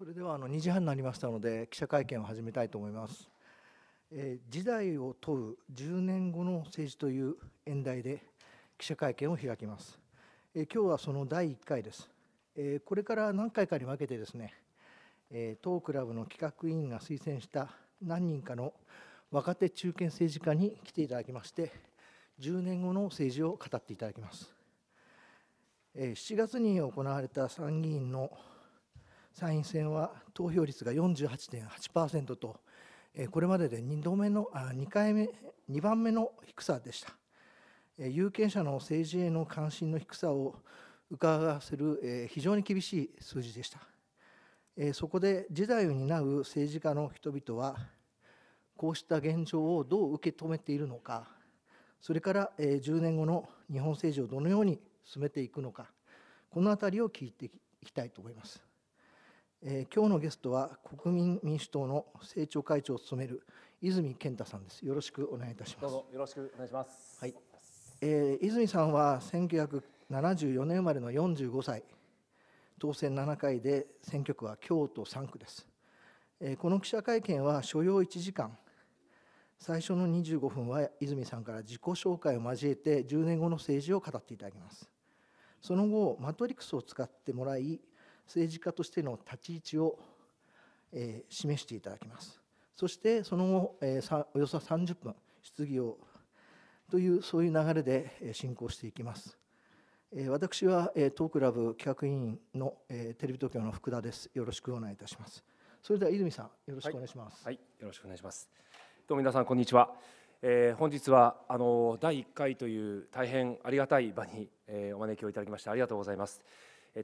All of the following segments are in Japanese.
それではあの2時半になりましたので記者会見を始めたいと思います。えー、時代を問う10年後の政治という演題で記者会見を開きます。えー、今日はその第1回です。えー、これから何回かに分けてですね、えー、当クラブの企画委員が推薦した何人かの若手中堅政治家に来ていただきまして、10年後の政治を語っていただきます。えー、7月に行われた参議院の参院選は投票率が48.8%と、これまでで 2, 度目のあ2回目2番目の低さでした。有権者の政治への関心の低さをうかがせる非常に厳しい数字でした。そこで時代を担う政治家の人々は、こうした現状をどう受け止めているのか、それから10年後の日本政治をどのように進めていくのか、このあたりを聞いていきたいと思います。えー、今日のゲストは国民民主党の政調会長を務める泉健太さんです。よろしくお願いいたします。どうぞよろしくお願いします。はい。えー、泉さんは1974年生まれの45歳、当選7回で選挙区は京都3区です。えー、この記者会見は所要1時間。最初の25分は泉さんから自己紹介を交えて10年後の政治を語っていただきます。その後マトリックスを使ってもらい政治家としての立ち位置を、え示していただきますそしてその後、えー、およそ30分質疑をというそういう流れで進行していきます、え私は、えー、クラブ企画委員の、えテレビ東京の福田ですよろしくお願いいたしますそれでは泉さんよろしくお願いします、はい、はい、よろしくお願いしますどうも皆さんこんにちはえー、本日はあの第1回という大変ありがたい場に、えー、お招きをいただきましてありがとうございます。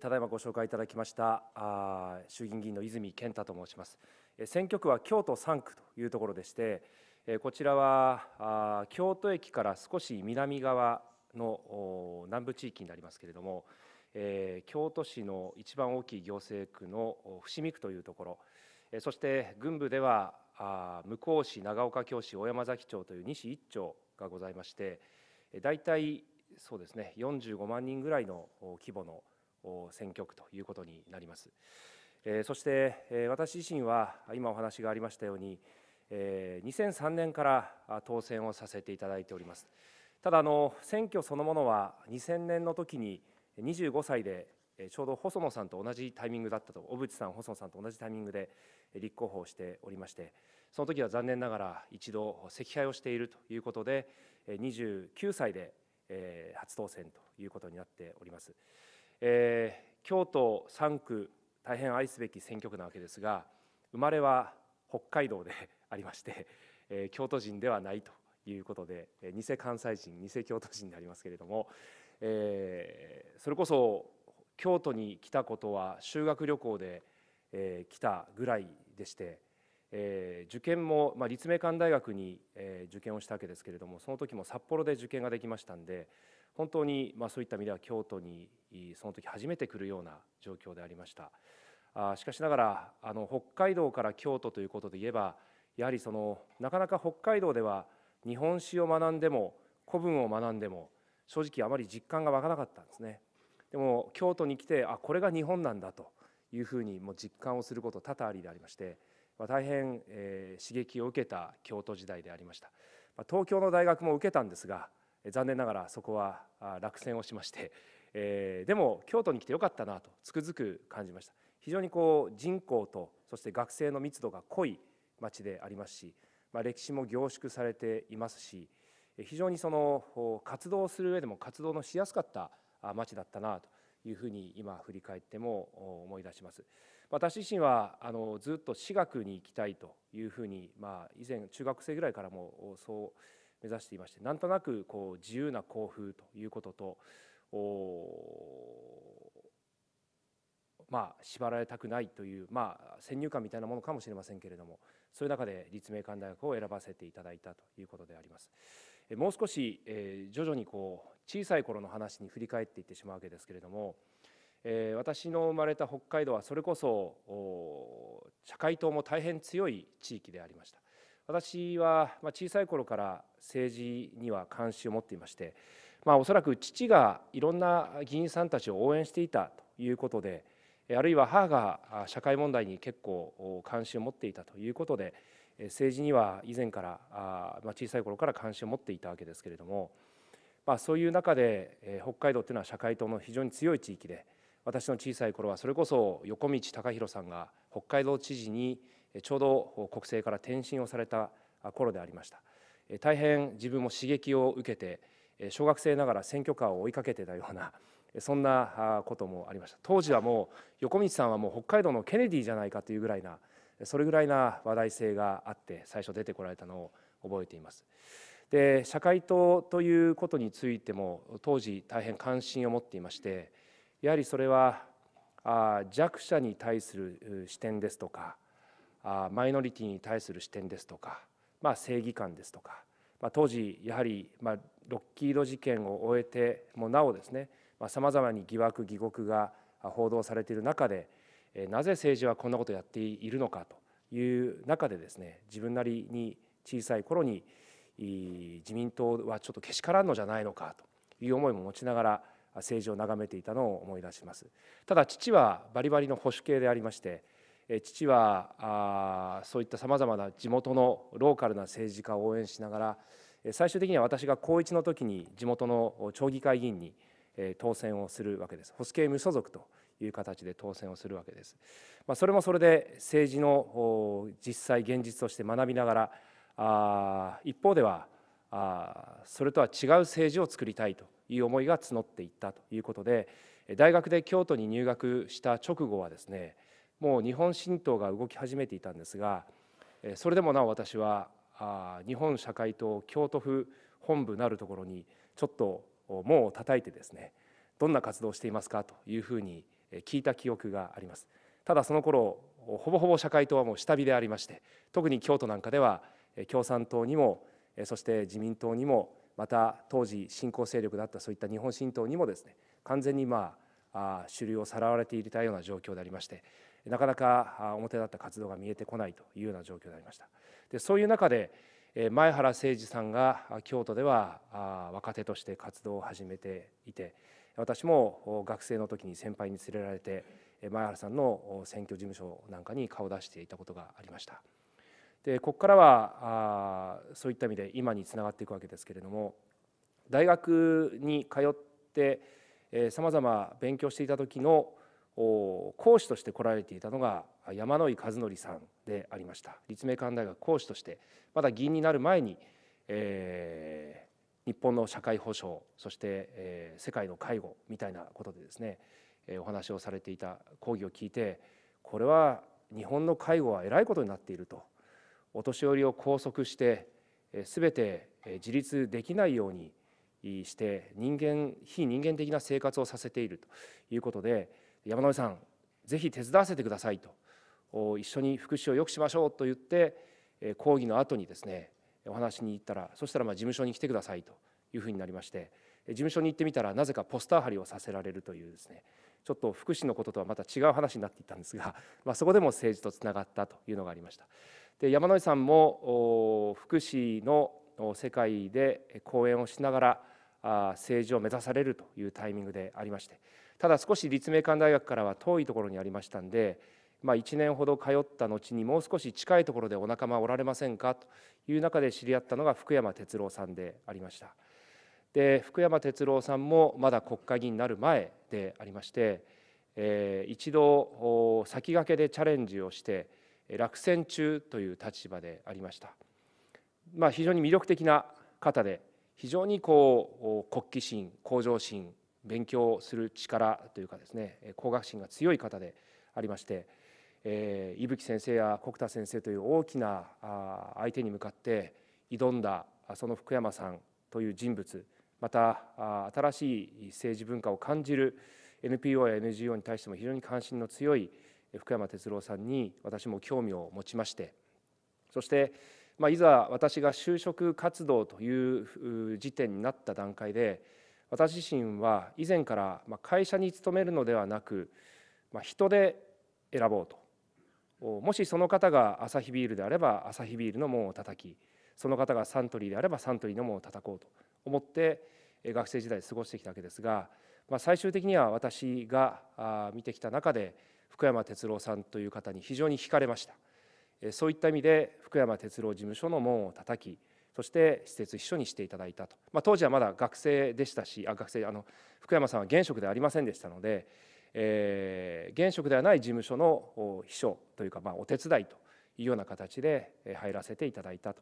ただいまご紹介いただきましたあ衆議院議員の泉健太と申します選挙区は京都3区というところでしてこちらはあ京都駅から少し南側の南部地域になりますけれども、え京都市の一番大きい行政区の伏見区というところ、えそして郡部ではあ向市長岡京市小山崎町という2市1町がございまして、えー、大体そうですね45万人ぐらいの規模の選挙区ということになります。そして私自身は今お話がありましたように2003年から当選をさせていただいておりますただあの選挙そのものは2000年の時に25歳でちょうど細野さんと同じタイミングだったと小渕さん細野さんと同じタイミングで立候補をしておりましてその時は残念ながら一度惜敗をしているということで29歳で初当選ということになっております。えー、京都3区大変愛すべき選挙区なわけですが生まれは北海道でありまして、えー、京都人ではないということで偽関西人偽京都人でありますけれども、えー、それこそ京都に来たことは修学旅行で、えー、来たぐらいでして、えー、受験も、まあ、立命館大学に、えー、受験をしたわけですけれどもその時も札幌で受験ができましたんで本当にまあそういった意味では京都にその時初めて来るような状況でありましたあしかしながらあの北海道から京都ということで言えばやはりそのなかなか北海道では日本史を学んでも古文を学んでも正直あまり実感が湧かなかったんですねでも京都に来てあこれが日本なんだというふうにもう実感をすること多々ありでありまして、まあ、大変、えー、刺激を受けた京都時代でありました、まあ、東京の大学も受けたんですが残念ながらそこは落選をしまして、えー、でも京都に来てよかったなとつくづく感じました非常にこう人口とそして学生の密度が濃い町でありますし、まあ、歴史も凝縮されていますし非常にその活動する上でも活動のしやすかった町だったなというふうに今振り返っても思い出します私自身はあのずっと私学に行きたいというふうに、まあ、以前中学生ぐらいからもそう目指していましてなんとなくこう自由な校風ということとまあ縛られたくないというまあ先入観みたいなものかもしれませんけれどもそういう中で立命館大学を選ばせていただいたということであります。もう少し、え徐々にこう小さい頃の話に振り返っていってしまうわけですけれども、え私の生まれた北海道はそれこそ社会党も大変強い地域でありました。私は、まあ、小さい頃から政治には関心を持っていまして、まあ、おそらく父がいろんな議員さんたちを応援していたということであるいは母が社会問題に結構関心を持っていたということで政治には以前からま小さい頃から関心を持っていたわけですけれども、まあ、そういう中で北海道というのは社会党の非常に強い地域で私の小さい頃はそれこそ横道隆弘さんが北海道知事にちょうど国政から転身をされた頃でありました。大変自分も刺激を受けて小学生ながら選挙カーを追いかけてたようなそんなこともありました当時はもう横道さんはもう北海道のケネディじゃないかというぐらいなそれぐらいな話題性があって最初出てこられたのを覚えていますで社会党ということについても当時大変関心を持っていましてやはりそれは弱者に対する視点ですとかマイノリティに対する視点ですとかまあ、正義感ですとか、まあ、当時やはり、まあ、ロッキード事件を終えてもなおですねさまざ、まに疑惑疑獄が報道されている中でなぜ政治はこんなことをやっているのかという中でですね自分なりに小さい頃に自民党はちょっとけしからんのじゃないのかという思いも持ちながら政治を眺めていたのを思い出しますただ父はバリバリの保守系でありまして父はそういったさまざまな地元のローカルな政治家を応援しながら最終的には私が高1の時に地元の町議会議員に当選をするわけです保守系無所属という形で当選をするわけです、まあ、それもそれで政治の実際現実として学びながらあ一方ではあそれとは違う政治を作りたいという思いが募っていったということで大学で京都に入学した直後はですねもう日本新党が動き始めていたんですがそれでもなお私は日本社会党京都府本部なるところにちょっと門を叩いてですねどんな活動をしていますかというふうに聞いた記憶がありますただその頃ほぼほぼ社会党はもう下火でありまして特に京都なんかでは共産党にもそして自民党にもまた当時新興勢力だったそういった日本新党にもですね完全にまあ主流をさらわれていたような状況でありましてなかなか表立った活動が見えてこないというような状況でありましたでそういう中で前原誠二さんが京都では若手として活動を始めていて私も学生の時に先輩に連れられて前原さんの選挙事務所なんかに顔を出していたことがありましたでここからはあそういった意味で今につながっていくわけですけれども大学に通ってさまざま勉強していた時の講師として来られていたのが山井和則さんでありました立命館大学講師としてまだ議員になる前に、えー、日本の社会保障そして、えー、世界の介護みたいなことでですね、えー、お話をされていた講義を聞いてこれは日本の介護はえらいことになっているとお年寄りを拘束してすべて自立できないようにして人間非人間的な生活をさせているということで山野上さんぜひ手伝わせてくださいと一緒に福祉を良くしましょうと言って講義の後にですねお話に行ったらそしたらま事務所に来てくださいというふうになりまして事務所に行ってみたらなぜかポスター貼りをさせられるというですねちょっと福祉のこととはまた違う話になっていったんですが、まあ、そこでも政治とつながったというのがありましたで山野井さんも福祉の世界で講演をしながら政治を目指されるというタイミングでありましてただ少し立命館大学からは遠いところにありましたんで、まあ、1年ほど通った後にもう少し近いところでお仲間おられませんかという中で知り合ったのが福山哲郎さんでありましたで福山哲郎さんもまだ国会議員になる前でありまして、えー、一度先駆けでチャレンジをして落選中という立場でありました、まあ、非常に魅力的な方で非常にこう国旗心向上心勉強する力というかですね工学心が強い方でありまして、え伊吹先生や国田先生という大きな相手に向かって挑んだその福山さんという人物また新しい政治文化を感じる NPO や NGO に対しても非常に関心の強い福山哲郎さんに私も興味を持ちましてそして、まあ、いざ私が就職活動という時点になった段階で私自身は以前から会社に勤めるのではなく人で選ぼうともしその方がアサヒビールであればアサヒビールの門を叩きその方がサントリーであればサントリーの門を叩こうと思って学生時代過ごしてきたわけですが、まあ、最終的には私が見てきた中で福山哲郎さんという方に非常に惹かれましたそういった意味で福山哲郎事務所の門を叩きそして施設秘書にしていただいたと、まあ、当時はまだ学生でしたしあ学生あの福山さんは現職ではありませんでしたので、えー、現職ではない事務所の秘書というか、まあ、お手伝いというような形で入らせていただいたと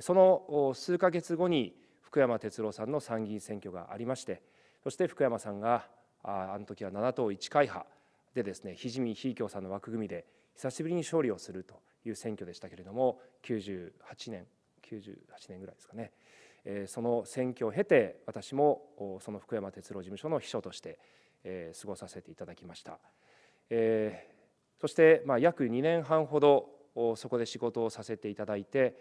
その数か月後に福山哲郎さんの参議院選挙がありましてそして福山さんがああの時は7党1会派でですねひじみひいきょうさんの枠組みで久しぶりに勝利をするという選挙でしたけれども98年98年ぐらいですかね、えその選挙を経て私もその福山哲郎事務所の秘書として、え過ごさせていただきました、えそして、ま約2年半ほどそこで仕事をさせていただいて、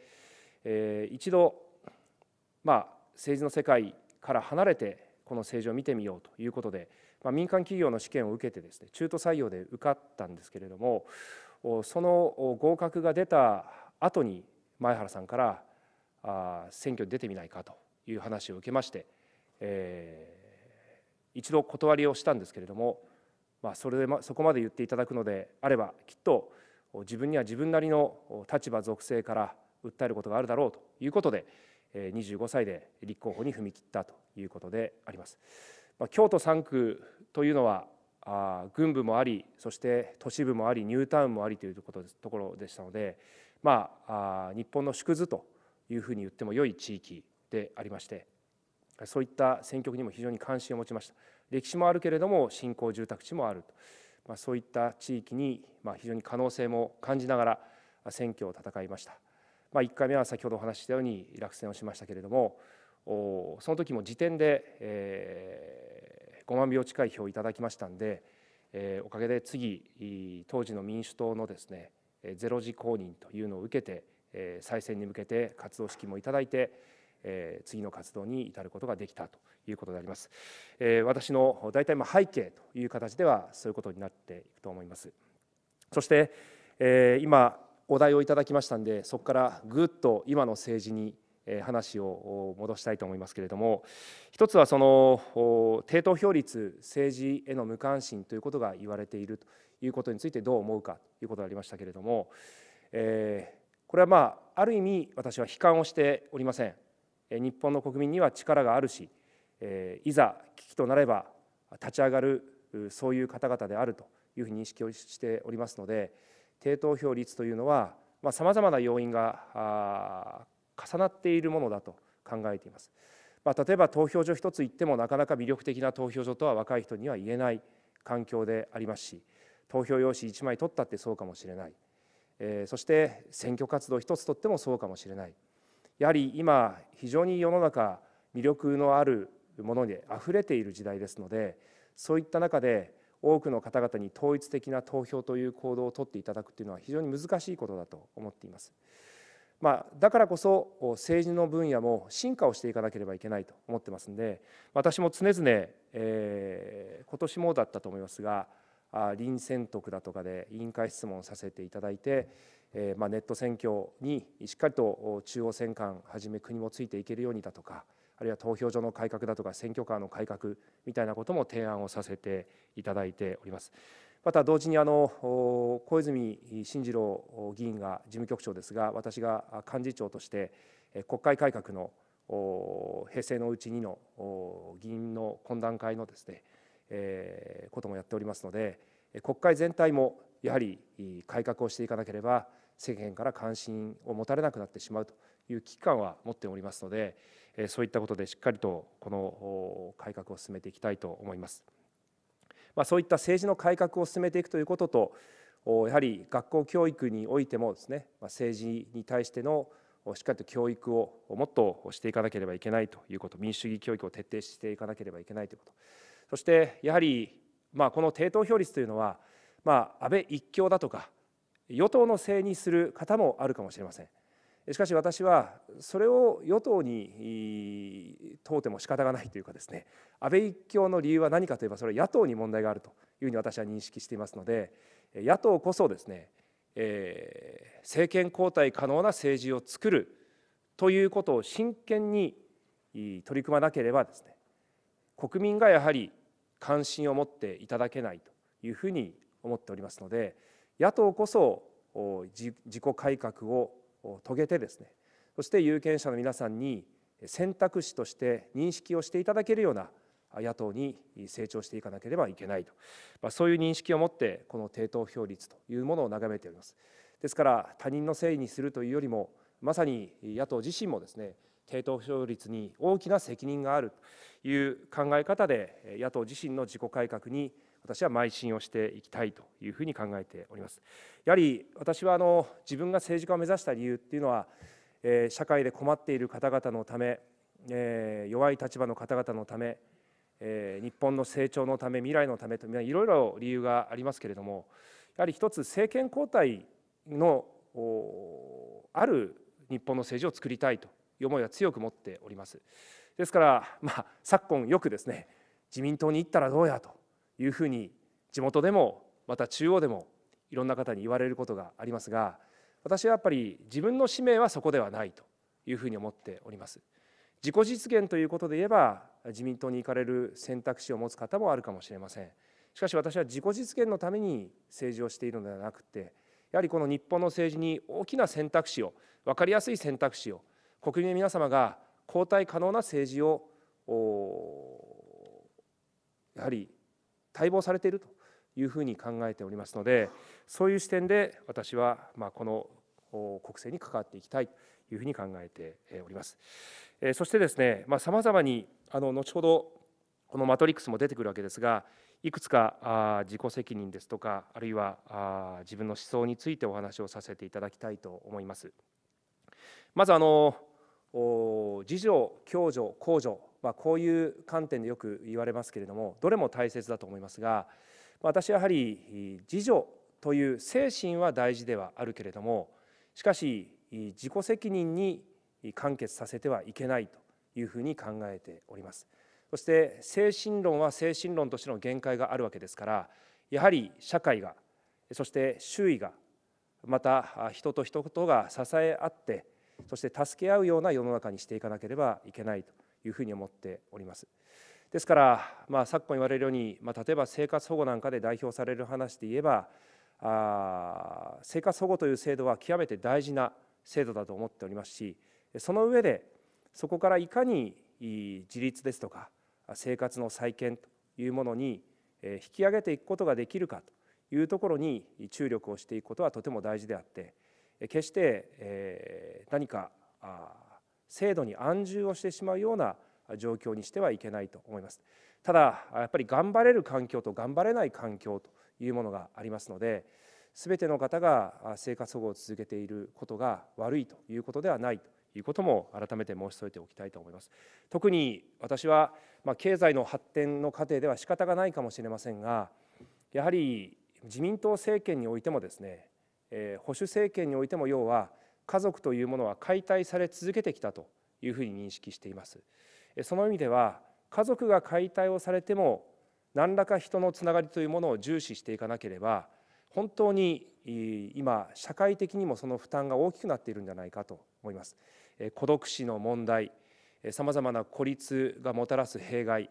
え一度、ま政治の世界から離れてこの政治を見てみようということで、ま民間企業の試験を受けてですね中途採用で受かったんですけれどもその合格が出た後に前原さんからあ選挙に出てみないかという話を受けまして、えー、一度断りをしたんですけれども、まあ、それで、ま、そこまで言っていただくのであればきっと自分には自分なりの立場属性から訴えることがあるだろうということで25歳で立候補に踏み切ったということであります。まあ、京都3区というのはあ軍部もありそして都市部もありニュータウンもありというところでしたので、まあ、あ日本の縮図というふうに言っても良い地域でありましてそういった選挙区にも非常に関心を持ちました歴史もあるけれども新興住宅地もあると、まあ、そういった地域に、まあ、非常に可能性も感じながら選挙を戦いました、まあ、1回目は先ほどお話ししたように落選をしましたけれどもその時も時点で、え5万票近い票をいただきましたんで、えおかげで次当時の民主党のですねゼロ時公認というのを受けてえ再選に向けて活動資金もいただいて、え次の活動に至ることができたということであります、え私の大体ま背景という形ではそういうことになっていくと思いますそして、え今お題をいただきましたんでそこからぐっと今の政治に話を戻したいと思いますけれども一つはその低投票率政治への無関心ということが言われているということについてどう思うかということがありましたけれども、えこれはまあある意味私は悲観をしておりません日本の国民には力があるしいざ危機となれば立ち上がるそういう方々であるというふうに認識をしておりますので低投票率というのはさまざ、まな要因が重なっているものだと考えています。まあ、例えば投票所一つ行ってもなかなか魅力的な投票所とは若い人には言えない環境でありますし投票用紙1枚取ったってそうかもしれないえそして選挙活動一つとってもそうかもしれないやはり今非常に世の中魅力のあるものにあふれている時代ですのでそういった中で多くの方々に統一的な投票という行動をとっていただくというのは非常に難しいことだと思っています。まあ、だからこそ政治の分野も進化をしていかなければいけないと思ってますんで私も常々、えー、今年もだったと思いますが臨選徳だとかで委員会質問させていただいて、えー、まあ、ネット選挙にしっかりと中央選管はじめ国もついていけるようにだとかあるいは投票所の改革だとか選挙カーの改革みたいなことも提案をさせていただいております。また同時にあの小泉進次郎議員が事務局長ですが私が幹事長として国会改革の平成のうちにの議員の懇談会のですねえこともやっておりますので国会全体もやはり改革をしていかなければ世間から関心を持たれなくなってしまうという危機感は持っておりますのでそういったことでしっかりとこの改革を進めていきたいと思います。まあ、そういった政治の改革を進めていくということとやはり学校教育においてもですね政治に対してのしっかりと教育をもっとしていかなければいけないということ民主主義教育を徹底していかなければいけないということそしてやはり、まあ、この低投票率というのは、まあ、安倍一強だとか与党のせいにする方もあるかもしれません。しかし私はそれを与党に問うても仕方がないというかですね安倍一強の理由は何かといえばそれは野党に問題があるというふうに私は認識していますので野党こそですね、えー、政権交代可能な政治を作るということを真剣に取り組まなければですね国民がやはり関心を持っていただけないというふうに思っておりますので野党こそ自己改革を遂げてですねそして有権者の皆さんに選択肢として認識をしていただけるような野党に成長していかなければいけないと、まあ、そういう認識を持ってこの低投票率というものを眺めておりますですから他人のせいにするというよりもまさに野党自身もですね低投票率に大きな責任があるという考え方で野党自身の自己改革に私は邁進をしていきたいというふうに考えております。やはり私はあの自分が政治家を目指した理由っていうのは、え社会で困っている方々のため、え弱い立場の方々のため、え日本の成長のため未来のためといろいろ理由がありますけれどもやはり一つ政権交代のある日本の政治を作りたいと思いは強く持っておりますですから、まあ、昨今よくですね自民党に行ったらどうやというふうに地元でもまた中央でもいろんな方に言われることがありますが私はやっぱり自分の使命はそこではないというふうに思っております自己実現ということで言えば自民党に行かれる選択肢を持つ方もあるかもしれませんしかし私は自己実現のために政治をしているのではなくてやはりこの日本の政治に大きな選択肢を分かりやすい選択肢を国民の皆様が交代可能な政治をやはり待望されているというふうに考えておりますのでそういう視点で私はまこの国政に関わっていきたいというふうに考えております。そしてですねさまざ、まにあの後ほどこのマトリックスも出てくるわけですがいくつか自己責任ですとかあるいは自分の思想についてお話をさせていただきたいと思います。まずあの自助共助公助、まあ、こういう観点でよく言われますけれどもどれも大切だと思いますが私はやはり自助という精神は大事ではあるけれどもしかし自己責任に完結させてはいけないというふうに考えておりますそして精神論は精神論としての限界があるわけですからやはり社会がそして周囲がまた人と人とが支え合ってそして助け合うような世の中にしていかなければいけないというふうに思っております。ですから、まあ、昨今言われるように、まあ、例えば生活保護なんかで代表される話で言えばあ生活保護という制度は極めて大事な制度だと思っておりますしその上でそこからいかに自立ですとか生活の再建というものに引き上げていくことができるかというところに注力をしていくことはとても大事であって決して、何か制度に安住をしてしまうような状況にしてはいけないと思います。ただやっぱり頑張れる環境と頑張れない環境というものがありますので全ての方が生活保護を続けていることが悪いということではないということも改めて申し添えておきたいと思います。特に私は、まあ、経済の発展の過程では仕方がないかもしれませんがやはり自民党政権においてもですね保守政権においても要は家族というものは解体され続けてきたというふうに認識しています。その意味では家族が解体をされても何らか人のつながりというものを重視していかなければ本当に今社会的にもその負担が大きくなっているんじゃないかと思います。孤独死の問題さまざまな孤立がもたらす弊害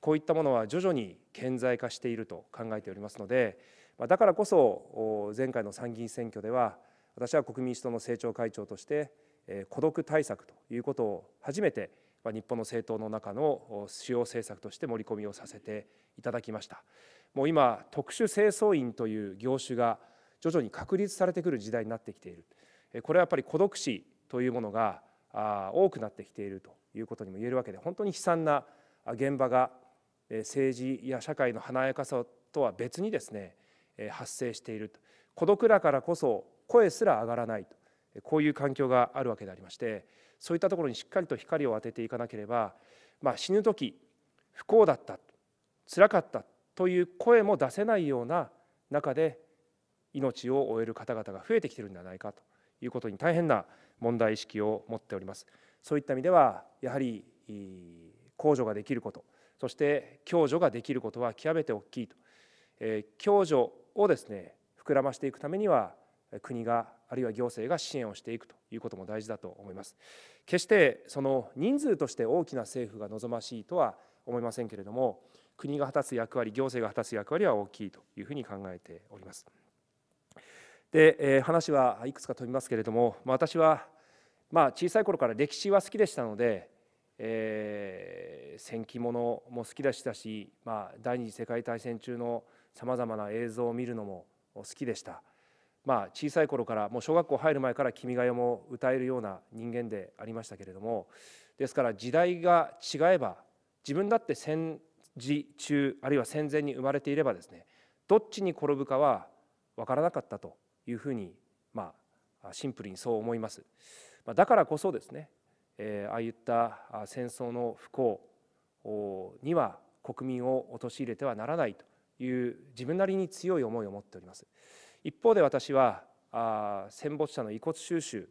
こういったものは徐々に顕在化していると考えておりますのでだからこそ前回の参議院選挙では私は国民民主党の政調会長として孤独対策ということを初めて日本の政党の中の主要政策として盛り込みをさせていただきましたもう今特殊清掃員という業種が徐々に確立されてくる時代になってきているこれはやっぱり孤独死というものが多くなってきているということにも言えるわけで本当に悲惨な現場が政治や社会の華やかさとは別にですね発生していると孤独だからこそ声すら上がらないとこういう環境があるわけでありましてそういったところにしっかりと光を当てていかなければ、まあ、死ぬ時不幸だったつらかったという声も出せないような中で命を終える方々が増えてきてるんではないかということに大変な問題意識を持っております。そういった意味ではやはり控除ができることそして共助ができることは極めて大きいと。えー、共助をですね膨らましていくためには国があるいは行政が支援をしていくということも大事だと思います決してその人数として大きな政府が望ましいとは思いませんけれども国が果たす役割行政が果たす役割は大きいというふうに考えておりますで、え話はいくつか飛びますけれども、ま私はまあ小さい頃から歴史は好きでしたので、えー、戦記ものも好きでしたし、まあ、第二次世界大戦中のさまざまな映像を見るのも好きでした。まあ、小さい頃からもう小学校入る前から「君が代」も歌えるような人間でありましたけれどもですから時代が違えば自分だって戦時中あるいは戦前に生まれていればですねどっちに転ぶかは分からなかったというふうに、まあ、シンプルにそう思います。だからこそですね、えああいった戦争の不幸には国民を陥れてはならないという自分なりに強い思いを持っております一方で私はあ戦没者の遺骨収集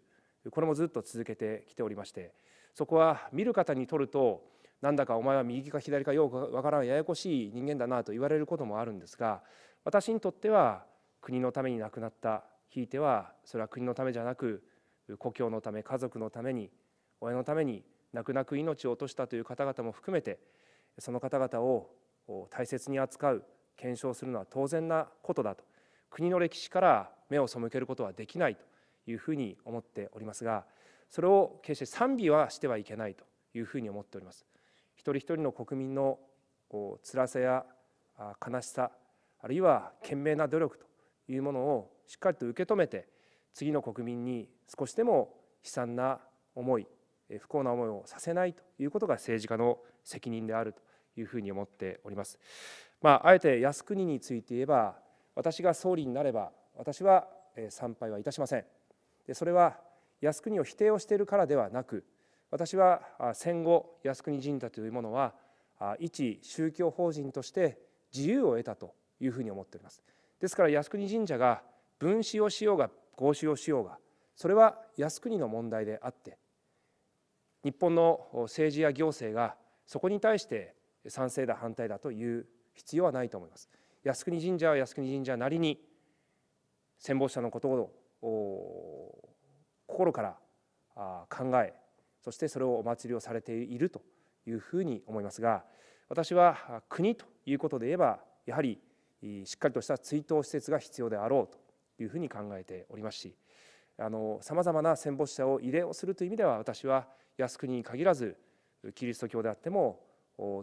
これもずっと続けてきておりましてそこは見る方にとるとなんだかお前は右か左かようわからんややこしい人間だなと言われることもあるんですが私にとっては国のために亡くなったひいてはそれは国のためじゃなく故郷のため家族のために親のために泣く泣く命を落としたという方々も含めてその方々を大切に扱う検証するのは当然なことだと国の歴史から目を背けることはできないというふうに思っておりますがそれを決して賛美はしてはいけないというふうに思っております。一人一人の国民のこう辛さや悲しさあるいは懸命な努力というものをしっかりと受け止めて次の国民に少しでも悲惨な思い不幸な思いをさせないということが政治家の責任であるというふうに思っております。まあ、あえて靖国について言えば私が総理になれば私は参拝はいたしません。でそれは靖国を否定をしているからではなく私は戦後靖国神社というものは一宗教法人として自由を得たというふうに思っております。ですから靖国神社が分子をしようが合祀をしようがそれは靖国の問題であって日本の政治や行政がそこに対して賛成だ反対だという必要はないと思います。靖国神社は靖国神社なりに戦没者のことを心から考えそしてそれをお祭りをされているというふうに思いますが私は国ということで言えばやはりしっかりとした追悼施設が必要であろうというふうに考えておりますしさまざまな戦没者を慰霊をするという意味では私は靖国に限らずキリスト教であっても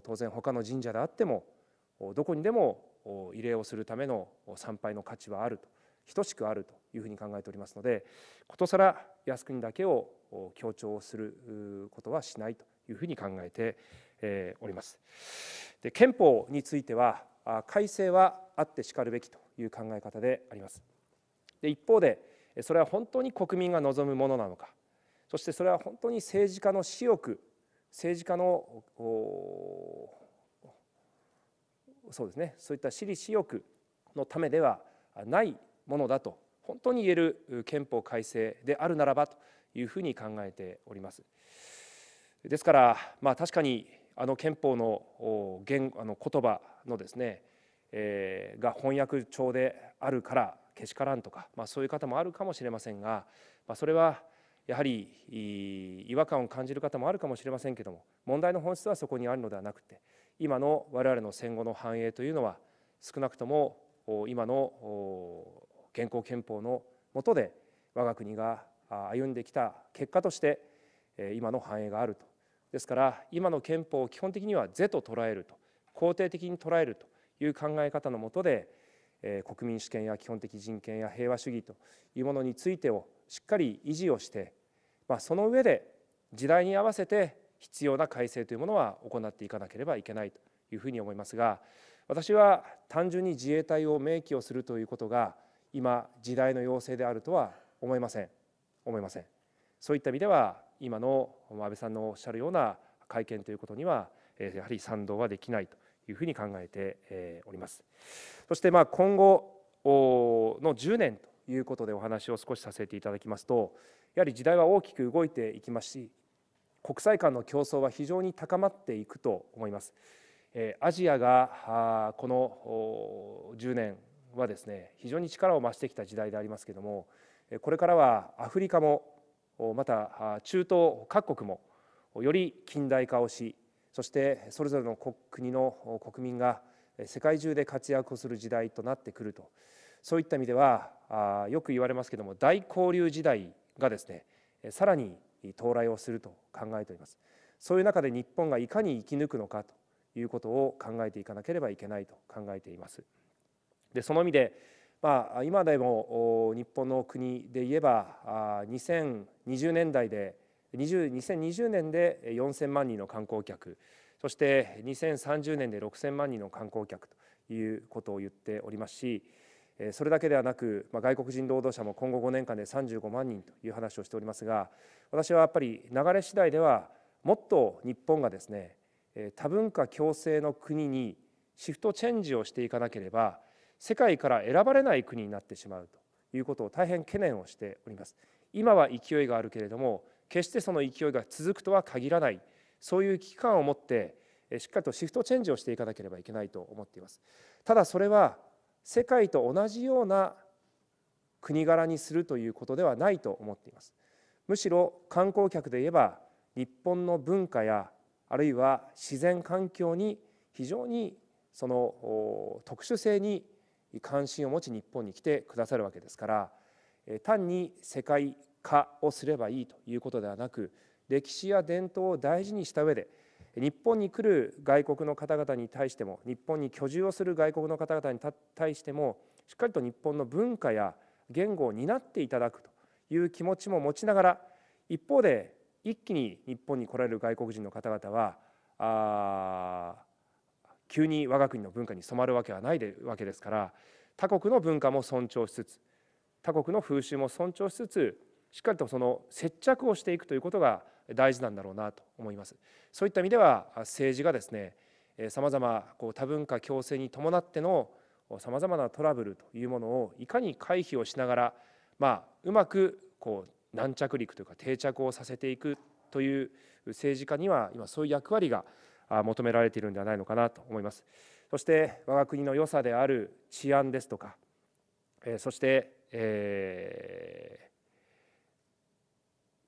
当然他の神社であってもどこにでも慰霊をするための参拝の価値はあると等しくあるというふうに考えておりますのでことさら靖国だけを強調することはしないというふうに考えております。で憲法については改正はあってしかるべきという考え方であります。で一方でそれは本当に国民が望むものなのかそしてそれは本当に政治家の私欲政治家のそうですねそういった私利私欲のためではないものだと本当に言える憲法改正であるならばというふうに考えております。ですから、まあ、確かにあの憲法の言あの言葉のですね、えー、が翻訳帳であるからけしからんとか、まあ、そういう方もあるかもしれませんが、まあ、それはやはり違和感を感じる方もあるかもしれませんけども問題の本質はそこにあるのではなくて今の我々の戦後の繁栄というのは少なくとも今の現行憲法の下で我が国が歩んできた結果として今の繁栄があるとですから今の憲法を基本的には是と捉えると肯定的に捉えるという考え方のもとで国民主権や基本的人権や平和主義というものについてをしっかり維持をしてまあ、その上で時代に合わせて必要な改正というものは行っていかなければいけないというふうに思いますが私は単純に自衛隊を明記をするということが今時代の要請であるとは思いません思いませんそういった意味では今の安倍さんのおっしゃるような会見ということにはやはり賛同はできないというふうに考えておりますそしてまあ今後の10年いうことでお話を少しさせていただきますとやはり時代は大きく動いていきますし国際間の競争は非常に高まっていくと思います。アジアがこの10年はですね非常に力を増してきた時代でありますけどもこれからはアフリカもまた中東各国もより近代化をしそしてそれぞれの国の国民が世界中で活躍をする時代となってくるとそういった意味ではあよく言われますけども大交流時代がですねさらに到来をすると考えておりますそういう中で日本がいかに生き抜くのかということを考えていかなければいけないと考えていますでその意味でまあ、今でも日本の国で言えば2020年代で20 2020年で4,000万人の観光客そして2030年で6,000万人の観光客ということを言っておりますしそれだけではなく、まあ、外国人労働者も今後5年間で35万人という話をしておりますが私はやっぱり流れ次第ではもっと日本がですね多文化共生の国にシフトチェンジをしていかなければ世界から選ばれない国になってしまうということを大変懸念をしております。今は勢いがあるけれども決してその勢いが続くとは限らないそういう危機感を持ってしっかりとシフトチェンジをしていかなければいけないと思っていますただそれは世界と同じような国柄にするということではないと思っていますむしろ観光客で言えば日本の文化やあるいは自然環境に非常にその特殊性に関心を持ち日本に来てくださるわけですから単に世界化をすればいいということではなく歴史や伝統を大事にした上で日本に来る外国の方々に対しても日本に居住をする外国の方々に対してもしっかりと日本の文化や言語を担っていただくという気持ちも持ちながら一方で一気に日本に来られる外国人の方々はあ急に我が国の文化に染まるわけはないでわけですから他国の文化も尊重しつつ他国の風習も尊重しつつしっかりとその接着をしていくということが大事なんだろうなと思います。そういった意味では政治がですねさまざま多文化共生に伴ってのさまざまなトラブルというものをいかに回避をしながら、まあ、うまくこう軟着陸というか定着をさせていくという政治家には今そういう役割が求められているんではないのかなと思います。そして我が国の良さである治安ですとか、そして、えー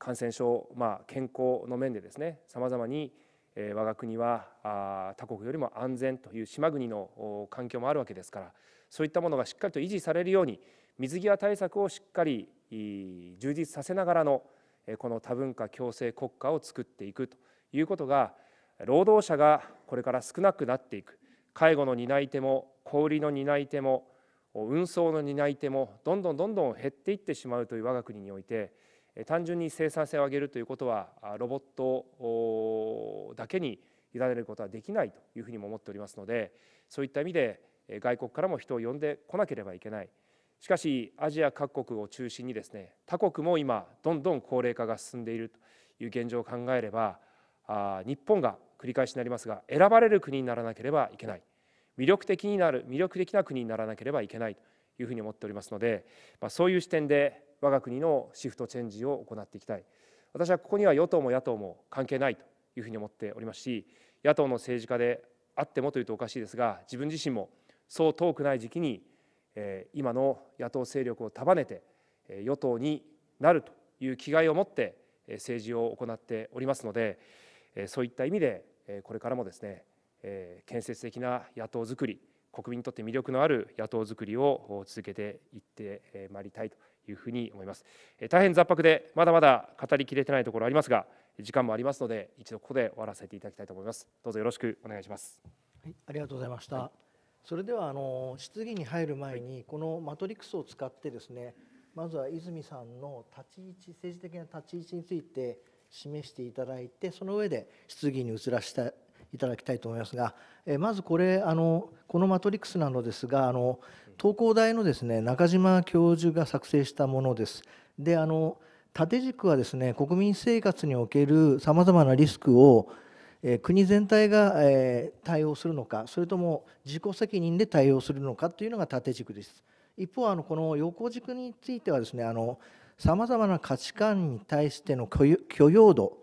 感染症、まあ、健康の面でですねさまざまに我が国は他国よりも安全という島国の環境もあるわけですからそういったものがしっかりと維持されるように水際対策をしっかり充実させながらのこの多文化共生国家を作っていくということが労働者がこれから少なくなっていく介護の担い手も小売りの担い手も運送の担い手もどんどんどんどん減っていってしまうという我が国において単純に生産性を上げるということはロボットだけに委ねることはできないというふうにも思っておりますのでそういった意味で外国からも人を呼んでこなければいけないしかしアジア各国を中心にですね他国も今どんどん高齢化が進んでいるという現状を考えれば日本が繰り返しになりますが選ばれる国にならなければいけない魅力的になる魅力的な国にならなければいけないというふうに思っておりますので、まあ、そういう視点で我が国のシフトチェンジを行っていきたい私はここには与党も野党も関係ないというふうに思っておりますし野党の政治家であってもというとおかしいですが自分自身もそう遠くない時期に今の野党勢力を束ねて与党になるという気概を持って政治を行っておりますのでそういった意味でこれからもですね建設的な野党づくり国民にとって魅力のある野党づくりを続けていってまいりたいというふうに思います。大変雑白で、まだまだ語りきれてないところありますが、時間もありますので、一度ここで終わらせていただきたいと思います。どうぞよろしくお願いします。はい、ありがとうございました。はい、それではあの質疑に入る前に、このマトリックスを使ってですね、まずは泉さんの立ち位置、政治的な立ち位置について示していただいて、その上で質疑に移らせていただきたいと思いますが、えまずこれあのこのマトリックスなのですがあの東工大のですね中島教授が作成したものです。であの縦軸はですね国民生活におけるさまざまなリスクを国全体が対応するのかそれとも自己責任で対応するのかというのが縦軸です。一方あのこの横軸についてはですねさまざまな価値観に対しての許容度、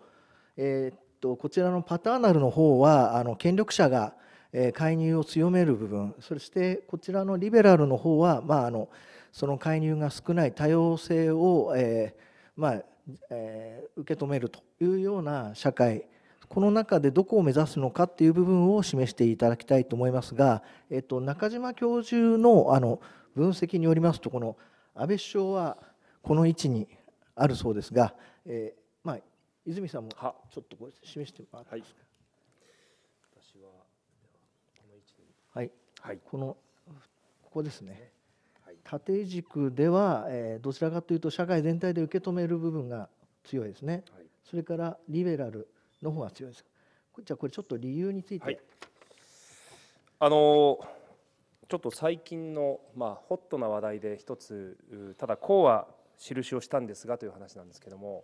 えー、っとこちらのパターナルの方はあの権力者が介入を強める部分そしてこちらのリベラルの方は、まあ、あのその介入が少ない多様性を、えー、まあえー、受け止めるというような社会この中でどこを目指すのかという部分を示していただきたいと思いますが、えっと、中島教授のあの分析によりますとこの安倍首相はこの位置にあるそうですが、えーまあ、泉さんもちょっと示してもらってますか。はい、このここですね。縦軸では、えどちらかというと社会全体で受け止める部分が強いですね、はい、それからリベラルの方が強いですじゃあこれちょっと理由について、はい、あのちょっと最近の、まあ、ホットな話題で一つただこうは印をしたんですがという話なんですけども、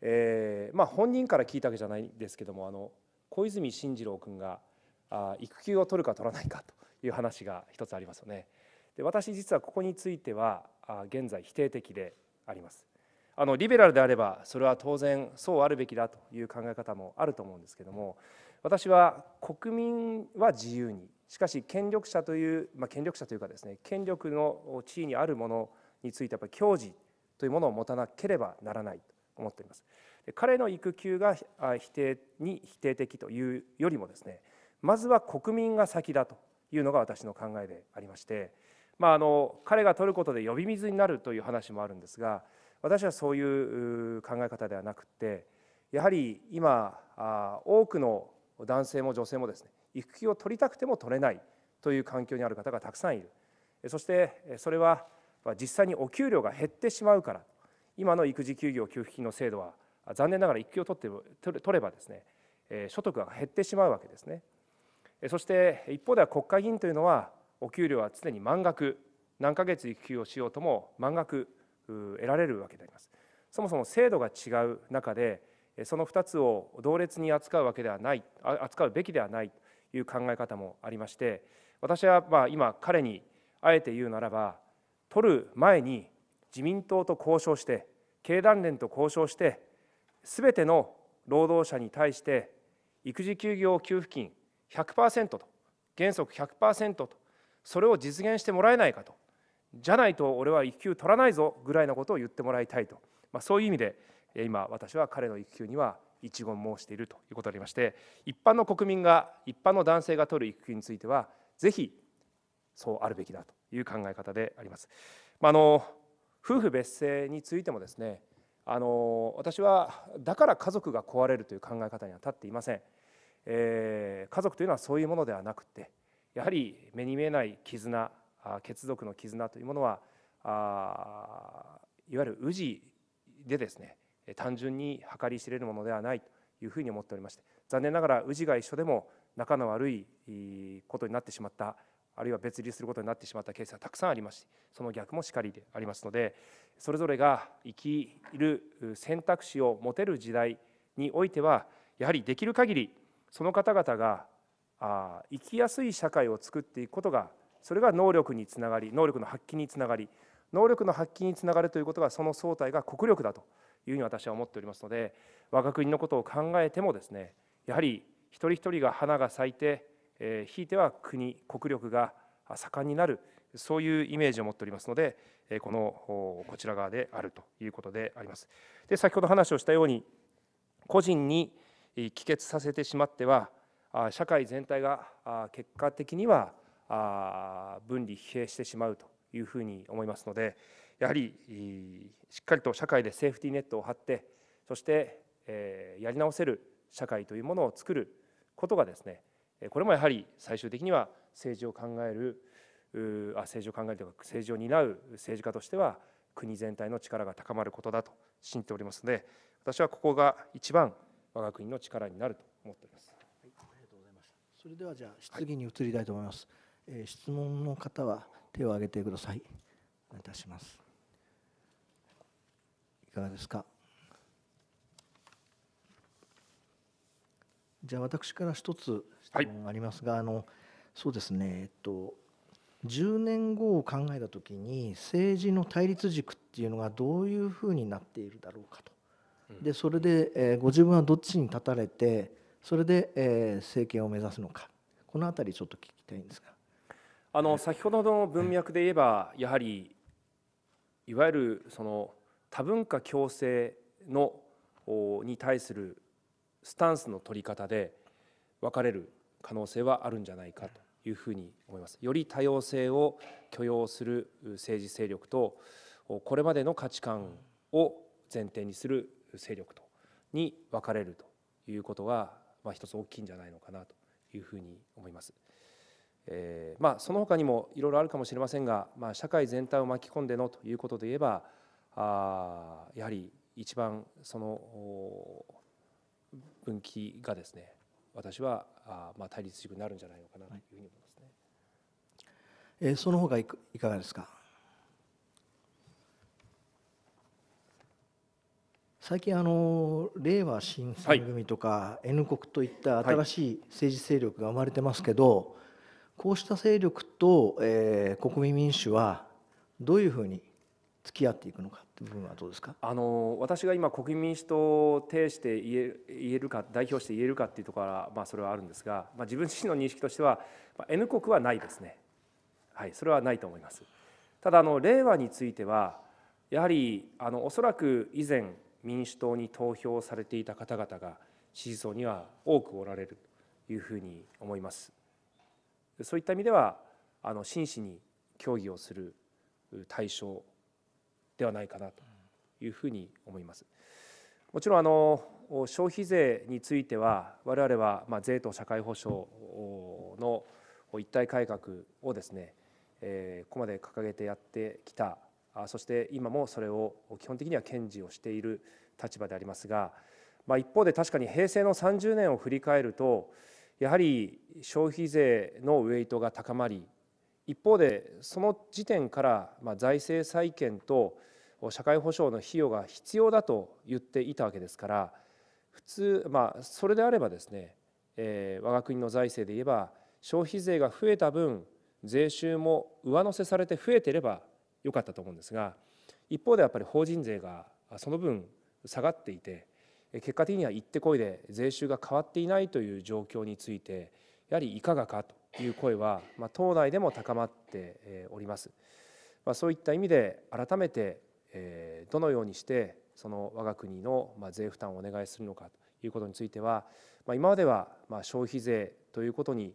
えー、まあ、本人から聞いたわけじゃないですけどもあの小泉進次郎君があ育休を取るか取らないかという話が一つありますよね。で私実はここについては現在否定的であります。あのリベラルであればそれは当然そうあるべきだという考え方もあると思うんですけども私は国民は自由にしかし権力者という、まあ、権力者というかですね権力の地位にあるものについてやっぱり矜持というものを持たなければならないと思っております。彼の育休が否定に否定的というよりもですねまずは国民が先だというのが私の考えでありまして、まあ、あの彼が取ることで呼び水になるという話もあるんですが私はそういう考え方ではなくてやはり今多くの男性も女性もですね育休を取りたくても取れないという環境にある方がたくさんいるそしてそれは実際にお給料が減ってしまうから今の育児休業給付金の制度は残念ながら育休を取って取ればですね所得が減ってしまうわけですね。そして一方では国会議員というのはお給料は常に満額何ヶ月育休をしようとも満額得られるわけでありますそもそも制度が違う中でその2つを同列に扱うわけではない扱うべきではないという考え方もありまして私はまあ今彼にあえて言うならば取る前に自民党と交渉して経団連と交渉してすべての労働者に対して育児休業給付金100%と原則100%とそれを実現してもらえないかとじゃないと俺は育休取らないぞぐらいのことを言ってもらいたいと、まあ、そういう意味で今私は彼の育休には一言申しているということでありまして一般の国民が一般の男性が取る育休についてはぜひそうあるべきだという考え方であります。まあ、あの夫婦別姓についてもですねあの私はだから家族が壊れるという考え方には立っていません。えー、家族というのはそういうものではなくてやはり目に見えない絆血族の絆というものはあいわゆる氏でですね単純に計り知れるものではないというふうに思っておりまして残念ながら氏が一緒でも仲の悪いことになってしまったあるいは別離することになってしまったケースはたくさんありましてその逆もしかりでありますのでそれぞれが生きる選択肢を持てる時代においてはやはりできる限りその方々があ生きやすい社会を作っていくことがそれが能力につながり能力の発揮につながり能力の発揮につながるということがその総体が国力だというふうに私は思っておりますので我が国のことを考えてもですねやはり一人一人が花が咲いて、えひいては国国力が盛んになるそういうイメージを持っておりますのでこのこちら側であるということであります。で先ほど話をしたように個人に帰結させてしまっては社会全体が結果的には分離疲弊してしまうというふうに思いますのでやはりしっかりと社会でセーフティーネットを張ってそしてやり直せる社会というものを作ることがですねこれもやはり最終的には政治を考えるあ政治を考えるというか政治を担う政治家としては国全体の力が高まることだと信じておりますので私はここが一番我が国の力になると思っております。はい、ありがとうございましたそれではじゃあ質疑に移りたいと思います、はい、え質問の方は手を挙げてくださいお願いいたしますいかがですかじゃあ私から一つ質問ありますが、はい、あのそうですねえっと10年後を考えたときに政治の対立軸っていうのがどういうふうになっているだろうかとでそれで、えー、ご自分はどっちに立たれてそれで、えー、政権を目指すのかこの辺りちょっと聞きたいんですがあの先ほどの文脈で言えば、やはりいわゆるその多文化共生のに対するスタンスの取り方で分かれる可能性はあるんじゃないかというふうに思います。より多様性を許容する政治勢力とこれまでの価値観を前提にする勢力とに分かれるということが、まあ、一つ大きいんじゃないのかなというふうに思います。えーまあ、その他にもいろいろあるかもしれませんが、まあ、社会全体を巻き込んでのということで言えばあやはり一番その分岐がですね私はあ、まあ、対立軸になるんじゃないのかなというふうに思いますね。はい、えー、その他いかがですか最近あの令和新選組とか N 国といった新しい政治勢力が生まれてますけど、こうした勢力と、えー、国民民主はどういうふうに付き合っていくのかという部分はどうですかあの私が今国民民主党を呈して言えるか代表して言えるかっていうところは、まあ、それはあるんですが、まあ、自分自身の認識としては、まあ、N 国はないですね、はい、それはないと思います。ただあの令和についてはやはりあのおそらく以前民主党に投票されていた方々が支持層には多くおられるというふうに思います。そういった意味ではあの真摯に協議をする対象ではないかなというふうに思います。もちろんあの消費税については我々はまあ税と社会保障の一体改革をですねえここまで掲げてやってきたそして今もそれを基本的には堅持をしている立場でありますが、まあ、一方で確かに平成の30年を振り返るとやはり消費税のウエイトが高まり一方でその時点から財政再建と社会保障の費用が必要だと言っていたわけですから普通まあそれであればですね、えー、我が国の財政で言えば消費税が増えた分税収も上乗せされて増えていれば良かったと思うんですが一方でやっぱり法人税がその分下がっていて結果的には行ってこいで税収が変わっていないという状況についてやはりいかがかという声は、まあ、党内でも高まっております。まあ、そういった意味で改めてどのようにしてその我が国の税負担をお願いするのかということについては、まあ、今までは消費税ということに